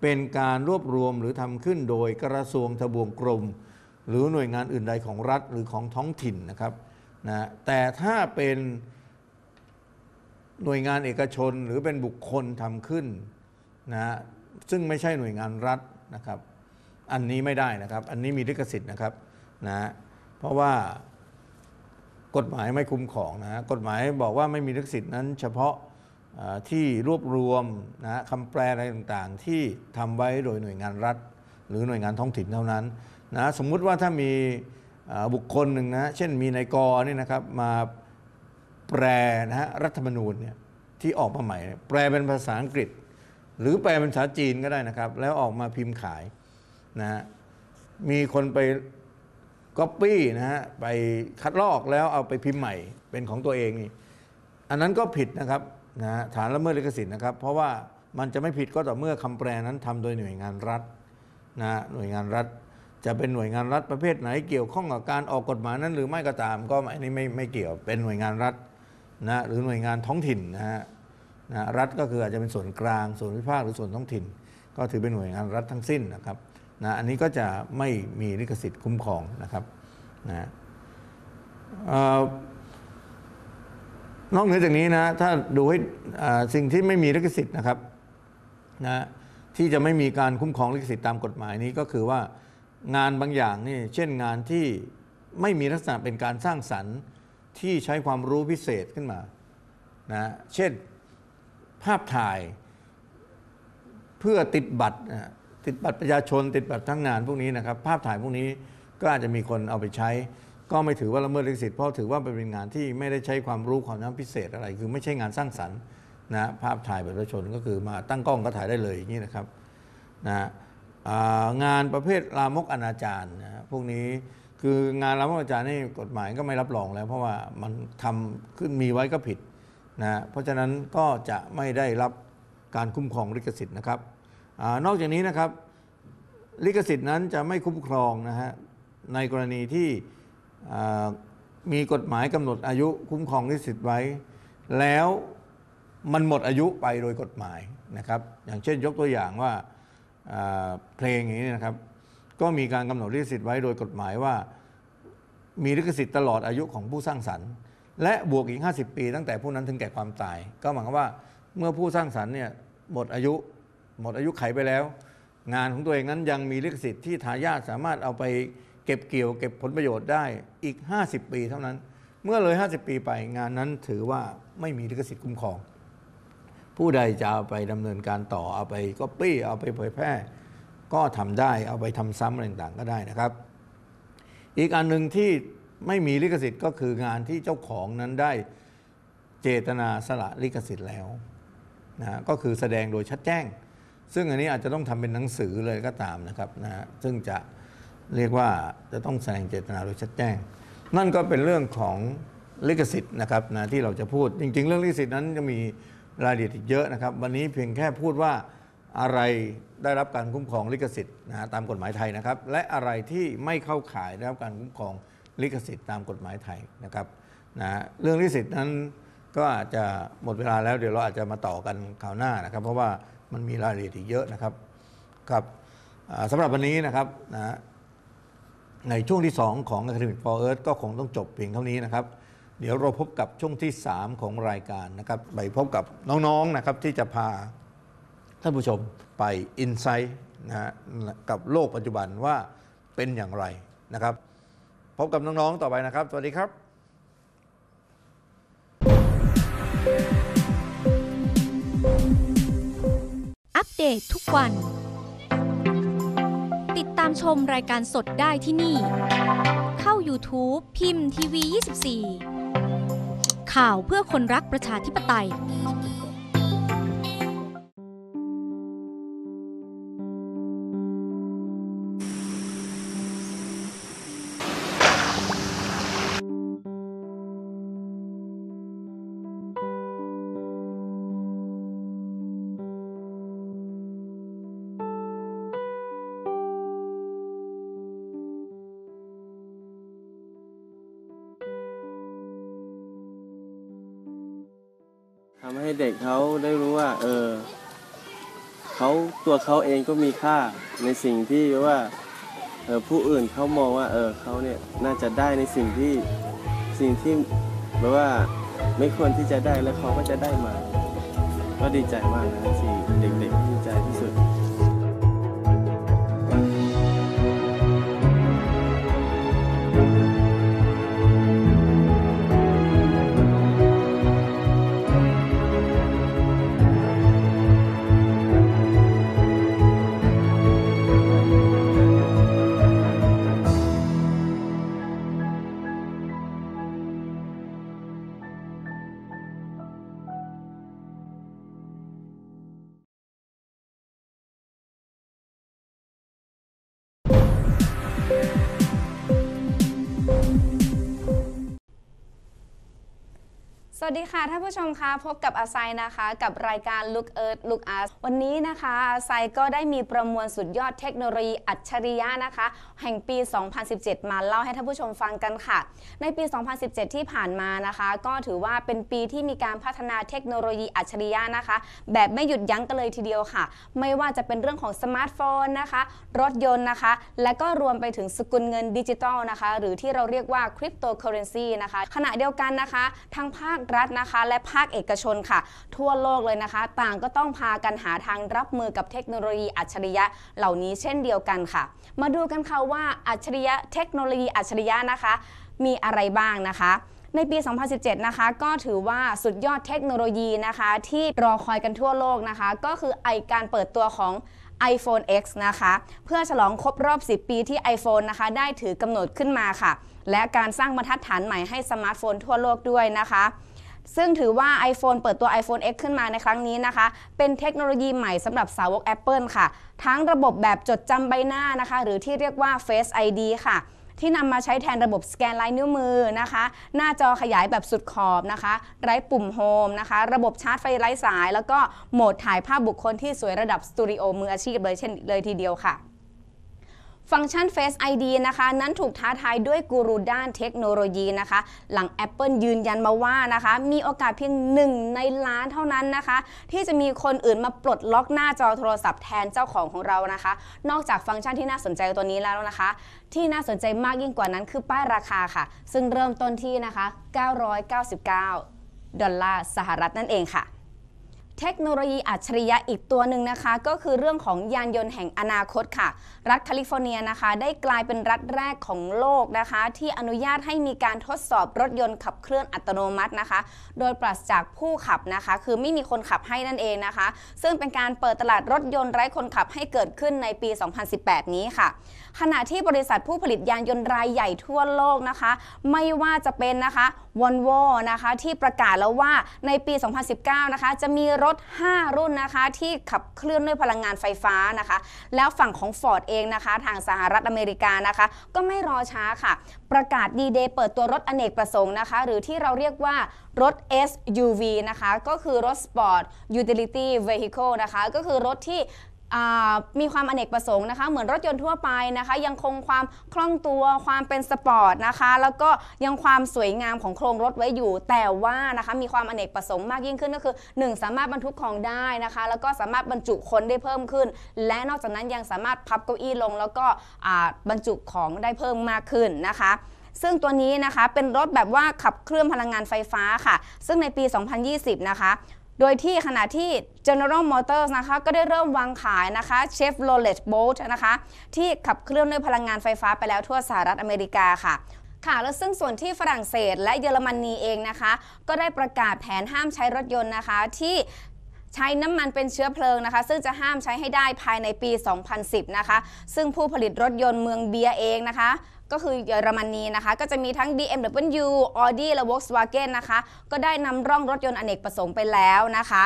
เป็นการรวบรวมหรือทำขึ้นโดยกระทรวงทบวงกรม หรือหน่วยงานอื่นใดของรัฐหรือของท้องถิ่นนะครับนะแต่ถ้าเป็นหน่วยงานเอกชนหรือเป็นบุคคลทำขึ้นนะซึ่งไม่ใช่หน่วยงานรัฐนะครับอันนี้ไม่ได้นะครับ อันนี้มีลิขสิทธิ์นะครับนะเพราะว่ากฎหมายไม่คุ้มของนะกฎหมายบอกว่าไม่มีลิขสิทธิ์นั้น เฉพาะที่รวบรวมนะคำแปลอะไรต่างๆ ที่ทำไว้โดยหน่วยงานรัฐ หรือหน่วยงานท้องถิ่นเท่านั้นนะสมมุติว่าถ้ามีบุคคลหนึ่งนะเช่นมีนายกนี่นะครับมาแปลนะฮะรัฐธรรมนูญเนี่ยที่ออกมาใหม่แปลเป็นภาษาอังกฤษ หรือแปลเป็นภาษาจีนก็ได้นะครับแล้วออกมาพิมพ์ขายนะมีคนไปก๊อปปี้นะฮะไปคัดลอกแล้วเอาไปพิมพ์ใหม่เป็นของตัวเองนี่อันนั้นก็ผิดนะครับนะฐานละเมิดลิขสิทธิ์นะครับเพราะว่ามันจะไม่ผิดก็ต่อเมื่อคำแปลนั้นทำโดยหน่วยงานรัฐนะหน่วยงานรัฐจะเป็นหน่วยงานรัฐประเภทไหนเกี่ยวข้องกับการออกกฎหมายนั้น หรือไม่ก็ตามก็อันนี้ไม่ไม่เกี่ยวเป็นหน่วยงานรัฐนะหรือหน่วยงานท้องถิ่นนะฮะนะรัฐก็คืออาจจะเป็นส่วนกลางส่วนวิภาคหรือส่วนท้องถิ่น ก็ถือเป็นหน่วยงานรัฐทั้งสิ้นนะครับนะอันนี้ก็จะไม่มีลิขสิทธิ์ คุ้มครองนะครับนะนอกเหนือจากนี้นะถ้าดูให้สิ่งที่ไม่มีลิขสิทธิ์นะครับนะที่จะไม่มีการคุ้มครองลิขสิทธิ์ตามกฎหมายนี้ก็คือว่างานบางอย่างนี่เช่นงานที่ไม่มีลักษณะเป็นการสร้างสรรค์ที่ใช้ความรู้พิเศษขึ้นมานะเช่นภาพถ่ายเพื่อติดบัตรติดบัตรประชาชน ติดบัตรทั้งงานพวกนี้นะครับภาพถ่ายพวกนี้ก็อาจจะมีคนเอาไปใช้ ก็ไม่ถือว่าละเมิดลิขสิทธิ์เพราะถือว่าเป็นงานที่ไม่ได้ใช้ความรู้ความน้ำพิเศษอะไรคือไม่ใช่งานสร้างสรรค์นะภาพถ่ายบัตรประชาชนก็คือมาตั้งกล้องก็ถ่ายได้เลยอย่างนี้นะครับนะงานประเภทลามกอนาจารนะพวกนี้คืองานลามกอนาจารนี่กฎหมายก็ไม่รับรองแล้ว เพราะว่ามันทำขึ้นมีไว้ก็ผิดนะเพราะฉะนั้นก็จะไม่ได้รับการคุ้มครองลิขสิทธิ์นะครับอนอกจากนี้นะครับลิขสิทธิ์นั้นจะไม่คุ้มครองนะฮะในกรณีที่มีกฎหมายกำหนดอายุคุ้มครองลิขสิทธิ์ไว้ แล้วมันหมดอายุไปโดยกฎหมายนะครับอย่างเช่นยกตัวอย่างว่าเพลงอย่างนี้นะครับก็มีการกำหนดลิขสิทธิ์ไว้โดยกฎหมายว่ามีลิขสิทธิ์ตลอดอายุของผู้สร้างสรรค์ และบวกอีก 50 ปี ตั้งแต่ผู้นั้นถึงแก่ความตายก็หมายความว่าเมื่อผู้สร้างสรรค์เนี่ยหมดอายุหมดอายุไขไปแล้ว งานของตัวเองนั้นยังมีลิขสิทธิ์ที่ทายาทสามารถเอาไปเก็บเกี่ยวเก็บผลประโยชน์ได้อีก 50 ปีเท่านั้น เมื่อเลย 50 ปีไปงานนั้นถือว่าไม่มีลิขสิทธิ์คุ้มครอง ผู้ใดจะเอาไปดำเนินการต่อเอาไปก๊อปปี้เอาไปเผยแพร่ ก็ทำได้เอาไปทำซ้ำอะไรต่างๆก็ได้นะครับ อีกอันหนึ่งที่ไม่มีลิขสิทธิ์ก็คืองานที่เจ้าของนั้นได้เจตนาสละลิขสิทธิ์แล้วนะก็คือแสดงโดยชัดแจ้งซึ่งอันนี้อาจจะต้องทำเป็นหนังสือเลยก็ตามนะครับนะฮะ ซึ่งจะเรียกว่าจะต้องแสดงเจตนาโดยชัดแจ้ง นั่นก็เป็นเรื่องของลิขสิทธิ์นะครับนะที่เราจะพูด จริงๆเรื่องลิขสิทธิ์นั้น จะมีรายละเอียดเยอะนะครับ วันนี้เพียงแค่พูดว่าอะไรได้รับการคุ้มครองลิขสิทธิ์นะตามกฎหมายไทยนะครับ และอะไรที่ไม่เข้าข่ายได้รับการคุ้มครองลิขสิทธิ์ตามกฎหมายไทยนะครับนะเรื่องลิขสิทธิ์นั้นก็อาจจะหมดเวลาแล้วเดี๋ยวเราอาจจะมาต่อกันคราวหน้านะครับเพราะว่ามันมีรายละเอียดอีกเยอะนะครับครับสำหรับวันนี้นะครับนะในช่วงที่ 2 ของ Academic for Earth ก็คงต้องจบเพียงเท่านี้นะครับ เดี๋ยวเราพบกับช่วงที่ 3 ของรายการนะครับไปพบกับน้องๆนะครับที่จะพาท่านผู้ชมไปอินไซต์นะกับโลกปัจจุบันว่าเป็นอย่างไรนะครับ พบกับน้องๆต่อไปนะครับ สวัสดีครับดตทุกวัน ติดตามชมรายการสดได้ที่นี่ เข้า YouTube พิมพ์ทีวี 24 ข่าวเพื่อคนรักประชาธิปไตยเออเขาตัวเขาเองก็มีค่าในสิ่งที่ว่าเออผู้อื่นเขามองว่าเออเขาเนี่ยน่าจะได้ในสิ่งที่สิ่งที่แบบว่าไม่ควรที่จะได้แล้วเขาก็จะได้มา ก็ดีใจมากนะ สิเด็ก ๆดีใจที่สุดวัสดีค่ะ ท่านผู้ชมคะพบกับอาไซนะคะกับรายการ Look Earth Look a s วันนี้นะคะอาไซก็ได้มีประมวลสุดยอดเทคโนโลยีอัจฉริยะนะคะ แห่งปี 2017 มาเล่าให้ท่านผู้ชมฟังกันค่ะ ในปี 2017 ที่ผ่านมานะคะ ก็ถือว่าเป็นปีที่มีการพัฒนาเทคโนโลยีอัจฉริยะนะคะ แบบไม่หยุดยั้งกันเลยทีเดียวค่ะ ไม่ว่าจะเป็นเรื่องของสมาร์ทโฟนนะคะรถยนต์นะคะ และก็รวมไปถึงสกุลเงินดิจิตอลนะคะ หรือที่เราเรียกว่าคริปโตเคอเรนซีนะคะขณะเดียวกันนะคะทางภาครัฐนะคะและภาคเอกชนค่ะ ทั่วโลกเลยนะคะ ต่างก็ต้องพากันหาทางรับมือกับเทคโนโลยีอัจฉริยะเหล่านี้เช่นเดียวกันค่ะ มาดูกันค่ะว่าอัจฉริยะเทคโนโลยีอัจฉริยะนะคะ มีอะไรบ้างนะคะ ในปี 2017 นะคะ ก็ถือว่าสุดยอดเทคโนโลยีนะคะ ที่รอคอยกันทั่วโลกนะคะ ก็คือไอการเปิดตัวของ iPhone X นะคะ เพื่อฉลองครบรอบ 10 ปีที่ iPhone นะคะ ได้ถือกำหนดขึ้นมาค่ะ และการสร้างบรรทัดฐานใหม่ให้สมาร์ทโฟนทั่วโลกด้วยนะคะซึ่งถือว่า iPhone เปิดตัว iPhone X ขึ้นมาในครั้งนี้นะคะ เป็นเทคโนโลยีใหม่สำหรับสาวก Apple ค่ะ ทั้งระบบแบบจดจำใบหน้านะคะ หรือที่เรียกว่า Face ID ค่ะ ที่นำมาใช้แทนระบบสแกนลายนิ้วมือนะคะ หน้าจอขยายแบบสุดขอบนะคะ ไร้ปุ่มโฮมนะคะ ระบบชาร์จไฟไร้สาย แล้วก็โหมดถ่ายภาพบุคคลที่สวยระดับสตูดิโอมืออาชีพเลยเช่น เลยทีเดียวค่ะฟังก์ชัน Face ID นะคะนั้นถูกท้าทายด้วยกูรูด้านเทคโนโลยีนะคะหลัง Apple ยืนยันมาว่านะคะมีโอกาสเพียงหนึ่งในล้านเท่านั้นนะคะ ที่จะมีคนอื่นมาปลดล็อกหน้าจอโทรศัพท์แทนเจ้าของของเรานะคะ นอกจากฟังก์ชันที่น่าสนใจตัวนี้แล้วนะคะ ที่น่าสนใจมากยิ่งกว่านั้นคือป้ายราคาค่ะ ซึ่งเริ่มต้นที่นะคะ999ดอลลาร์สหรัฐนั่นเองค่ะ เทคโนโลยีอัจฉริยะอีกตัวหนึ่งนะคะ ก็คือเรื่องของยานยนต์แห่งอนาคตค่ะรัฐแคลิฟอร์เนียนะคะได้กลายเป็นรัฐแรกของโลกนะคะที่อนุญาตให้มีการทดสอบรถยนต์ขับเคลื่อนอัตโนมัตินะคะ โดยปราศจากผู้ขับนะคะ คือไม่มีคนขับให้นั่นเองนะคะ ซึ่งเป็นการเปิดตลาดรถยนต์ไร้คนขับให้เกิดขึ้นในปี 2018 นี้ค่ะขณะที่บริษัทผู้ผลิตยานยนต์รายใหญ่ทั่วโลกนะคะ ไม่ว่าจะเป็นนะคะวอลโวนะคะ ที่ประกาศแล้วว่าในปี 2019 นะคะจะมีรถ 5 รุ่นนะคะ ที่ขับเคลื่อนด้วยพลังงานไฟฟ้านะคะ แล้วฝั่งของ Ford เององนะคะ ทางสหรัฐอเมริกานะคะ ก็ไม่รอช้าค่ะ ประกาศดีเดย์เปิดตัวรถ อเนก ประสงค์นะคะ หรือที่เราเรียกว่ารถ SUV นะคะ ก็คือรถ Sport Utility Vehicle นะคะ ก็คือรถที่มีความอเนกประสงค์นะคะเหมือนรถยนต์ทั่วไปนะคะ ยังคงความคล่องตัว ความเป็นสปอร์ตนะคะ แล้วก็ยังความสวยงามของโครงรถไว้อยู่ แต่ว่านะคะมีความอเนกประสงค์มากยิ่งขึ้นก็คือ 1 สามารถบรรทุกของได้นะคะ แล้วก็สามารถบรรจุคนได้เพิ่มขึ้น และนอกจากนั้นยังสามารถพับเก้าอี้ลง แล้วก็บรรจุของได้เพิ่มมากขึ้นนะคะ ซึ่งตัวนี้นะคะเป็นรถแบบว่าขับเคลื่อนพลังงานไฟฟ้าค่ะ ซึ่งในปี 2020 นะคะโดยที่ขณะที่ General Motors นะคะก็ได้เริ่มวางขายนะคะ Chevrolet Bolt นะคะที่ขับเคลื่อนด้วยพลังงานไฟฟ้าไปแล้วทั่วสหรัฐอเมริกาค่ะ ค่ะและซึ่งส่วนที่ฝรั่งเศสและเยอรมนนีเองนะคะ ก็ได้ประกาศแผนห้ามใช้รถยนต์นะคะ ที่ใช้น้ำมันเป็นเชื้อเพลิงนะคะ ซึ่งจะห้ามใช้ให้ได้ภายในปี 2010 นะคะซึ่งผู้ผลิตรถยนต์เมืองเบียเองนะคะก็คือเยอรมนีนะคะ ก็จะมีทั้ง BMW Audi และ Volkswagen นะคะ ก็ได้นำร่องรถยนต์อเนกประสงค์ไปแล้วนะคะ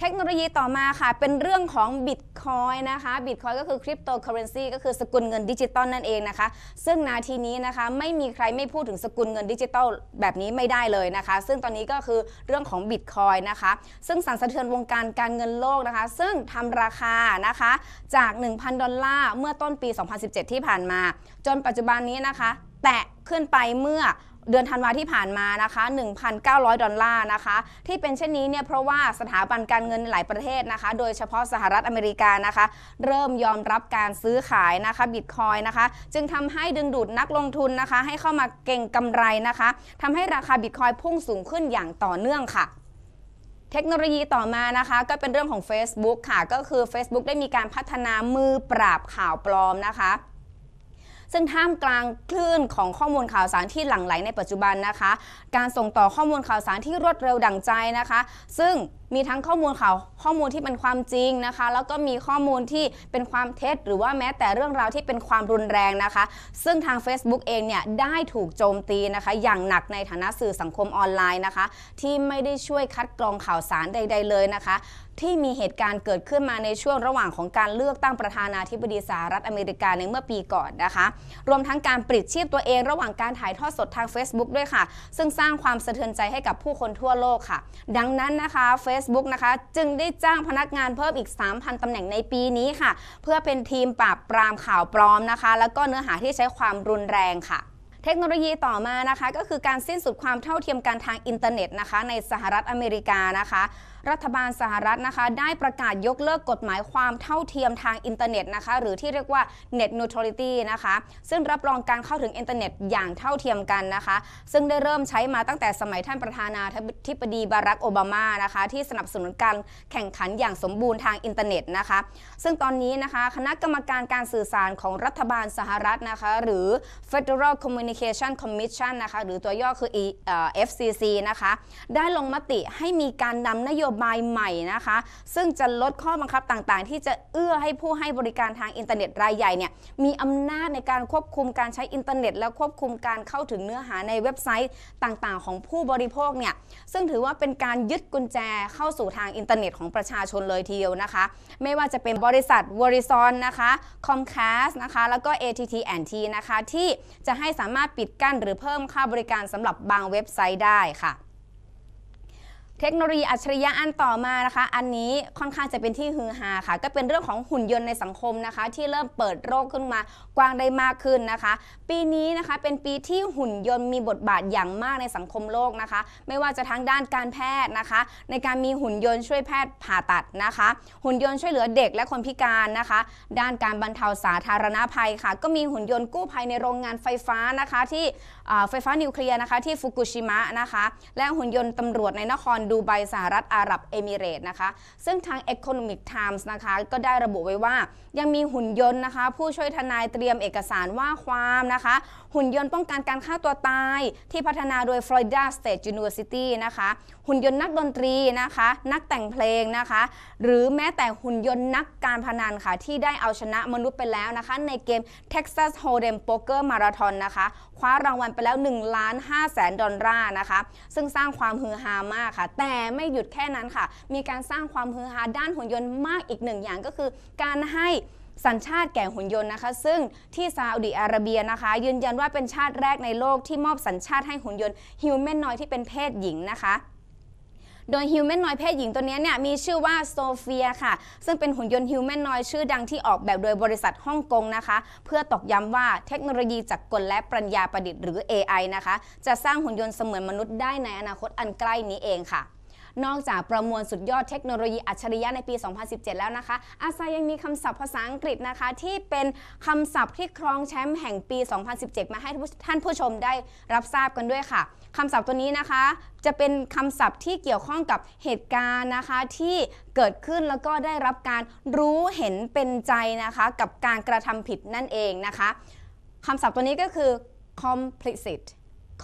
เทคโนโลยีต่อมาค่ะ เป็นเรื่องของบิตคอยนะคะบิตคอยก็คือคริปโตเคอเรนซีก็คือสกุลเงินดิจิตอลนั่นเองนะคะ ซึ่งนาทีนี้นะคะ ไม่มีใครไม่พูดถึงสกุลเงินดิจิตอลแบบนี้ไม่ได้เลยนะคะ ซึ่งตอนนี้ก็คือเรื่องของบิตคอยนะคะ ซึ่งสั่นสะเทือนวงการการเงินโลกนะคะ ซึ่งทำราคานะคะจาก 1,000 ดอลลาร์เมื่อต้นปี 2017 ที่ผ่านมา จนปัจจุบันนี้นะคะ แตะขึ้นไปเมื่อเดือนธันวาที่ผ่านมานะคะ 1,900 ดอลลาร์นะคะ ที่เป็นเช่นนี้เนี่ย เพราะว่าสถาบันการเงินหลายประเทศนะคะ โดยเฉพาะสหรัฐอเมริกานะคะ เริ่มยอมรับการซื้อขายนะคะบิตคอยนะคะ จึงทำให้ดึงดูดนักลงทุนนะคะ ให้เข้ามาเก่งกำไรนะคะ ทำให้ราคาบิตคอยพุ่งสูงขึ้นอย่างต่อเนื่องค่ะ เทคโนโลยีต่อมานะคะ ก็เป็นเรื่องของ Facebook ค่ะ ก็คือ Facebook ได้มีการพัฒนามือปราบข่าวปลอมนะคะซึ่งท่ามกลางคลื่นของข้อมูลข่าวสารที่หลั่งไหลในปัจจุบันนะคะ การส่งต่อข้อมูลข่าวสารที่รวดเร็วดั่งใจนะคะ ซึ่งมีทั้งข้อมูลข่าวข้อมูลที่เป็นความจริงนะคะ แล้วก็มีข้อมูลที่เป็นความเท็จหรือว่าแม้แต่เรื่องราวที่เป็นความรุนแรงนะคะ ซึ่งทาง Facebook เองเนี่ยได้ถูกโจมตีนะคะอย่างหนักในฐานะสื่อสังคมออนไลน์นะคะ ที่ไม่ได้ช่วยคัดกรองข่าวสารใดๆเลยนะคะ ที่มีเหตุการณ์เกิดขึ้นมาในช่วงระหว่างของการเลือกตั้งประธานาธิบดีสหรัฐอเมริกาในเมื่อปีก่อนนะคะ รวมทั้งการปลิดชีพตัวเองระหว่างการถ่ายทอดสดทาง Facebook ด้วยค่ะ ซึ่งสร้างความสะเทือนใจให้กับผู้คนทั่วโลกค่ะดังนั้นนะคะเฟ Facebook นะคะจึงได้จ้างพนักงานเพิ่มอีก 3,000 ตำแหน่งในปีนี้ค่ะ เพื่อเป็นทีมปราบปรามข่าวปลอมนะคะ แล้วก็เนื้อหาที่ใช้ความรุนแรงค่ะ เทคโนโลยีต่อมานะคะก็คือการสิ้นสุดความเท่าเทียมกันทางอินเทอร์เน็ตนะคะ ในสหรัฐอเมริกานะคะรัฐบาลสหรัฐนะคะ ได้ประกาศยกเลิกกฎหมายความเท่าเทียมทางอินเทอร์เน็ตนะคะหรือที่เรียกว่า Net Neutrality นะคะซึ่งรับรองการเข้าถึงอินเทอร์เน็ตอย่างเท่าเทียมกันนะคะ ซึ่งได้เริ่มใช้มาตั้งแต่สมัยท่านประธานาธิบดีบารักโอบามานะคะที่สนับสนุนการแข่งขันอย่างสมบูรณ์ทางอินเทอร์เน็ตนะคะ ซึ่งตอนนี้นะคะคณะกรรมการการสื่อสารของรัฐบาลสหรัฐนะคะหรือ Federal Communication Commission นะคะหรือตัวย่อคือ FCC นะคะ ได้ลงมติให้มีการนำนโยบายใหม่นะคะ ซึ่งจะลดข้อบังคับต่างๆ ที่จะเอื้อให้ผู้ให้บริการทางอินเทอร์เน็ตรายใหญ่เนี่ยมีอำนาจในการควบคุมการใช้อินเทอร์เน็ตและควบคุมการเข้าถึงเนื้อหาในเว็บไซต์ต่างๆของผู้บริโภคเนี่ยซึ่งถือว่าเป็นการยึดกุญแจเข้าสู่ทางอินเทอร์เน็ตของประชาชนเลยทีเดียวนะคะ ไม่ว่าจะเป็นบริษัทวอริซอนนะคะคอมค a สนะคะ แล้วก็ ATT&T นะคะ ที่จะให้สามารถปิดกั้นหรือเพิ่มค่าบริการสำหรับบางเว็บไซต์ได้ค่ะเทคโนโลยีอัจฉริยะอันต่อมานะคะ อันนี้ค่อนข้างจะเป็นที่ฮือฮาค่ะ ก็เป็นเรื่องของหุ่นยนต์ในสังคมนะคะที่เริ่มเปิดโลกขึ้นมากว้างได้มากขึ้นนะคะ ปีนี้นะคะเป็นปีที่หุ่นยนต์มีบทบาทอย่างมากในสังคมโลกนะคะ ไม่ว่าจะทั้งด้านการแพทย์นะคะ ในการมีหุ่นยนต์ช่วยแพทย์ผ่าตัดนะคะ หุ่นยนต์ช่วยเหลือเด็กและคนพิการนะคะ ด้านการบรรเทาสาธารณภัยค่ะ ก็มีหุ่นยนต์กู้ภัยในโรงงานไฟฟ้านะคะที่ไฟฟ้านิวเคลียร์นะคะที่ฟุกุชิมะนะคะและหุ่นยนต์ตำรวจในนครดูไบสหรัฐอาหรับเอมิเรตนะคะซึ่งทาง Economic Times นะคะก็ได้ระบุไว้ว่ายังมีหุ่นยนต์นะคะ ผู้ช่วยทนายเตรียมเอกสารว่าความนะคะ หุ่นยนต์ป้องกันการฆ่าตัวตายที่พัฒนาโดย Florida State University นะคะหุ่นยนต์นักดนตรีนะคะนักแต่งเพลงนะคะ หรือแม้แต่หุ่นยนต์นักการพนันค่ะที่ได้เอาชนะมนุษย์ไปแล้วนะคะ ในเกม Texas Hold'em Poker Marathon นะคะคว้ารางวัลไปแล้ว1ล้าน5แสนดอลลาร์นะคะ ซึ่งสร้างความฮือฮามากค่ะ แต่ไม่หยุดแค่นั้นค่ะ มีการสร้างความฮือฮาด้านหุ่นยนต์มากอีกหนึ่งอย่างก็คือการให้สัญชาติแก่หุ่นยนต์นะคะ ซึ่งที่ซาอุดิอาระเบียนะคะ ยืนยันว่าเป็นชาติแรกในโลก ที่มอบสัญชาติให้หุ่นยนต์ ฮิวแมนนอยที่เป็นเพศหญิงนะคะโดยฮิวแมนนอยเพศหญิงตัวนี้เนี่ยมีชื่อว่าโซเฟียค่ะ ซึ่งเป็นหุ่นยนต์ฮิวแมนนอยชื่อดังที่ออกแบบโดยบริษัทฮ่องกงนะคะ เพื่อตอกย้ำว่าเทคโนโลยีจากกลและปัญญาประดิษฐ์หรือ AI นะคะจะสร้างหุ่นยนต์เสมือนมนุษย์ได้ในอนาคตอันใกล้นี้เองค่ะ นอกจากประมวลสุดยอดเทคโนโลยีอัจฉริยะในปี 2017 แล้วนะคะอาซายังมีคำศัพท์ภาษาอังกฤษนะคะ ที่เป็นคำศัพท์ที่ครองแชมป์แห่งปี 2017 มาให้ท่านผู้ชมได้รับทราบกันด้วยค่ะคำศัพท์ตัวนี้นะคะจะเป็นคำศัพท์ที่เกี่ยวข้องกับเหตุการณ์นะคะที่เกิดขึ้นแล้วก็ได้รับการรู้เห็นเป็นใจนะคะกับการกระทำผิดนั่นเองนะคะคำศัพท์ตัวนี้ก็คือ complicit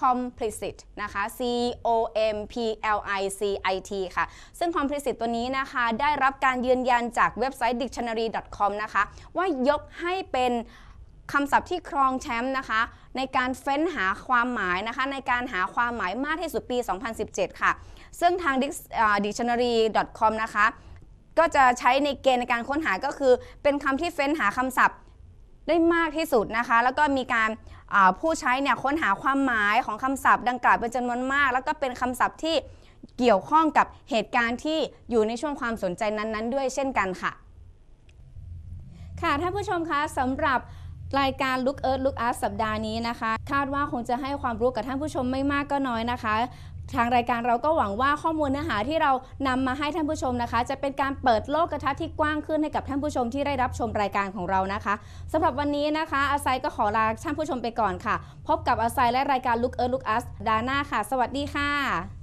complicit นะคะ C O M P L I C I T ค่ะซึ่ง complicit ตัวนี้นะคะ ได้รับการยืนยันจากเว็บไซต์ dictionary.com นะคะว่ายกให้เป็นคำศัพท์ที่ครองแชมป์นะคะ ในการเฟ้นหาความหมายนะคะในการหาความหมายมากที่สุดปี 2017 ค่ะ ซึ่งทาง dictionary.com นะคะ ก็จะใช้ในเกณฑ์ในการค้นหาก็คือ เป็นคำที่เฟ้นหาคำศัพท์ได้มากที่สุดนะคะ แล้วก็มีการผู้ใช้เนี่ยค้นหาความหมายของคำศัพท์ ดังกล่าวเป็นจำนวนมาก แล้วก็เป็นคำศัพท์ที่เกี่ยวข้องกับเหตุการณ์ที่อยู่ในช่วงความสนใจนั้นๆ ด้วยเช่นกันค่ะ ค่ะท่านผู้ชมคะสำหรับรายการ Look Earth Look Us สัปดาห์นี้นะคะ คาดว่าคงจะให้ความรู้กับท่านผู้ชมไม่มากก็น้อยนะคะ ทางรายการเราก็หวังว่าข้อมูลเนื้อหาที่เรานำมาให้ท่านผู้ชมนะคะ จะเป็นการเปิดโลกกระทัดที่กว้างขึ้นให้กับท่านผู้ชม ที่ได้รับชมรายการของเรานะคะ สำหรับวันนี้นะคะ อาศัยก็ขอลาท่านผู้ชมไปก่อนค่ะ พบกับอาศัยและรายการ Look Earth Look Us ดาหน้าค่ะ สวัสดีค่ะ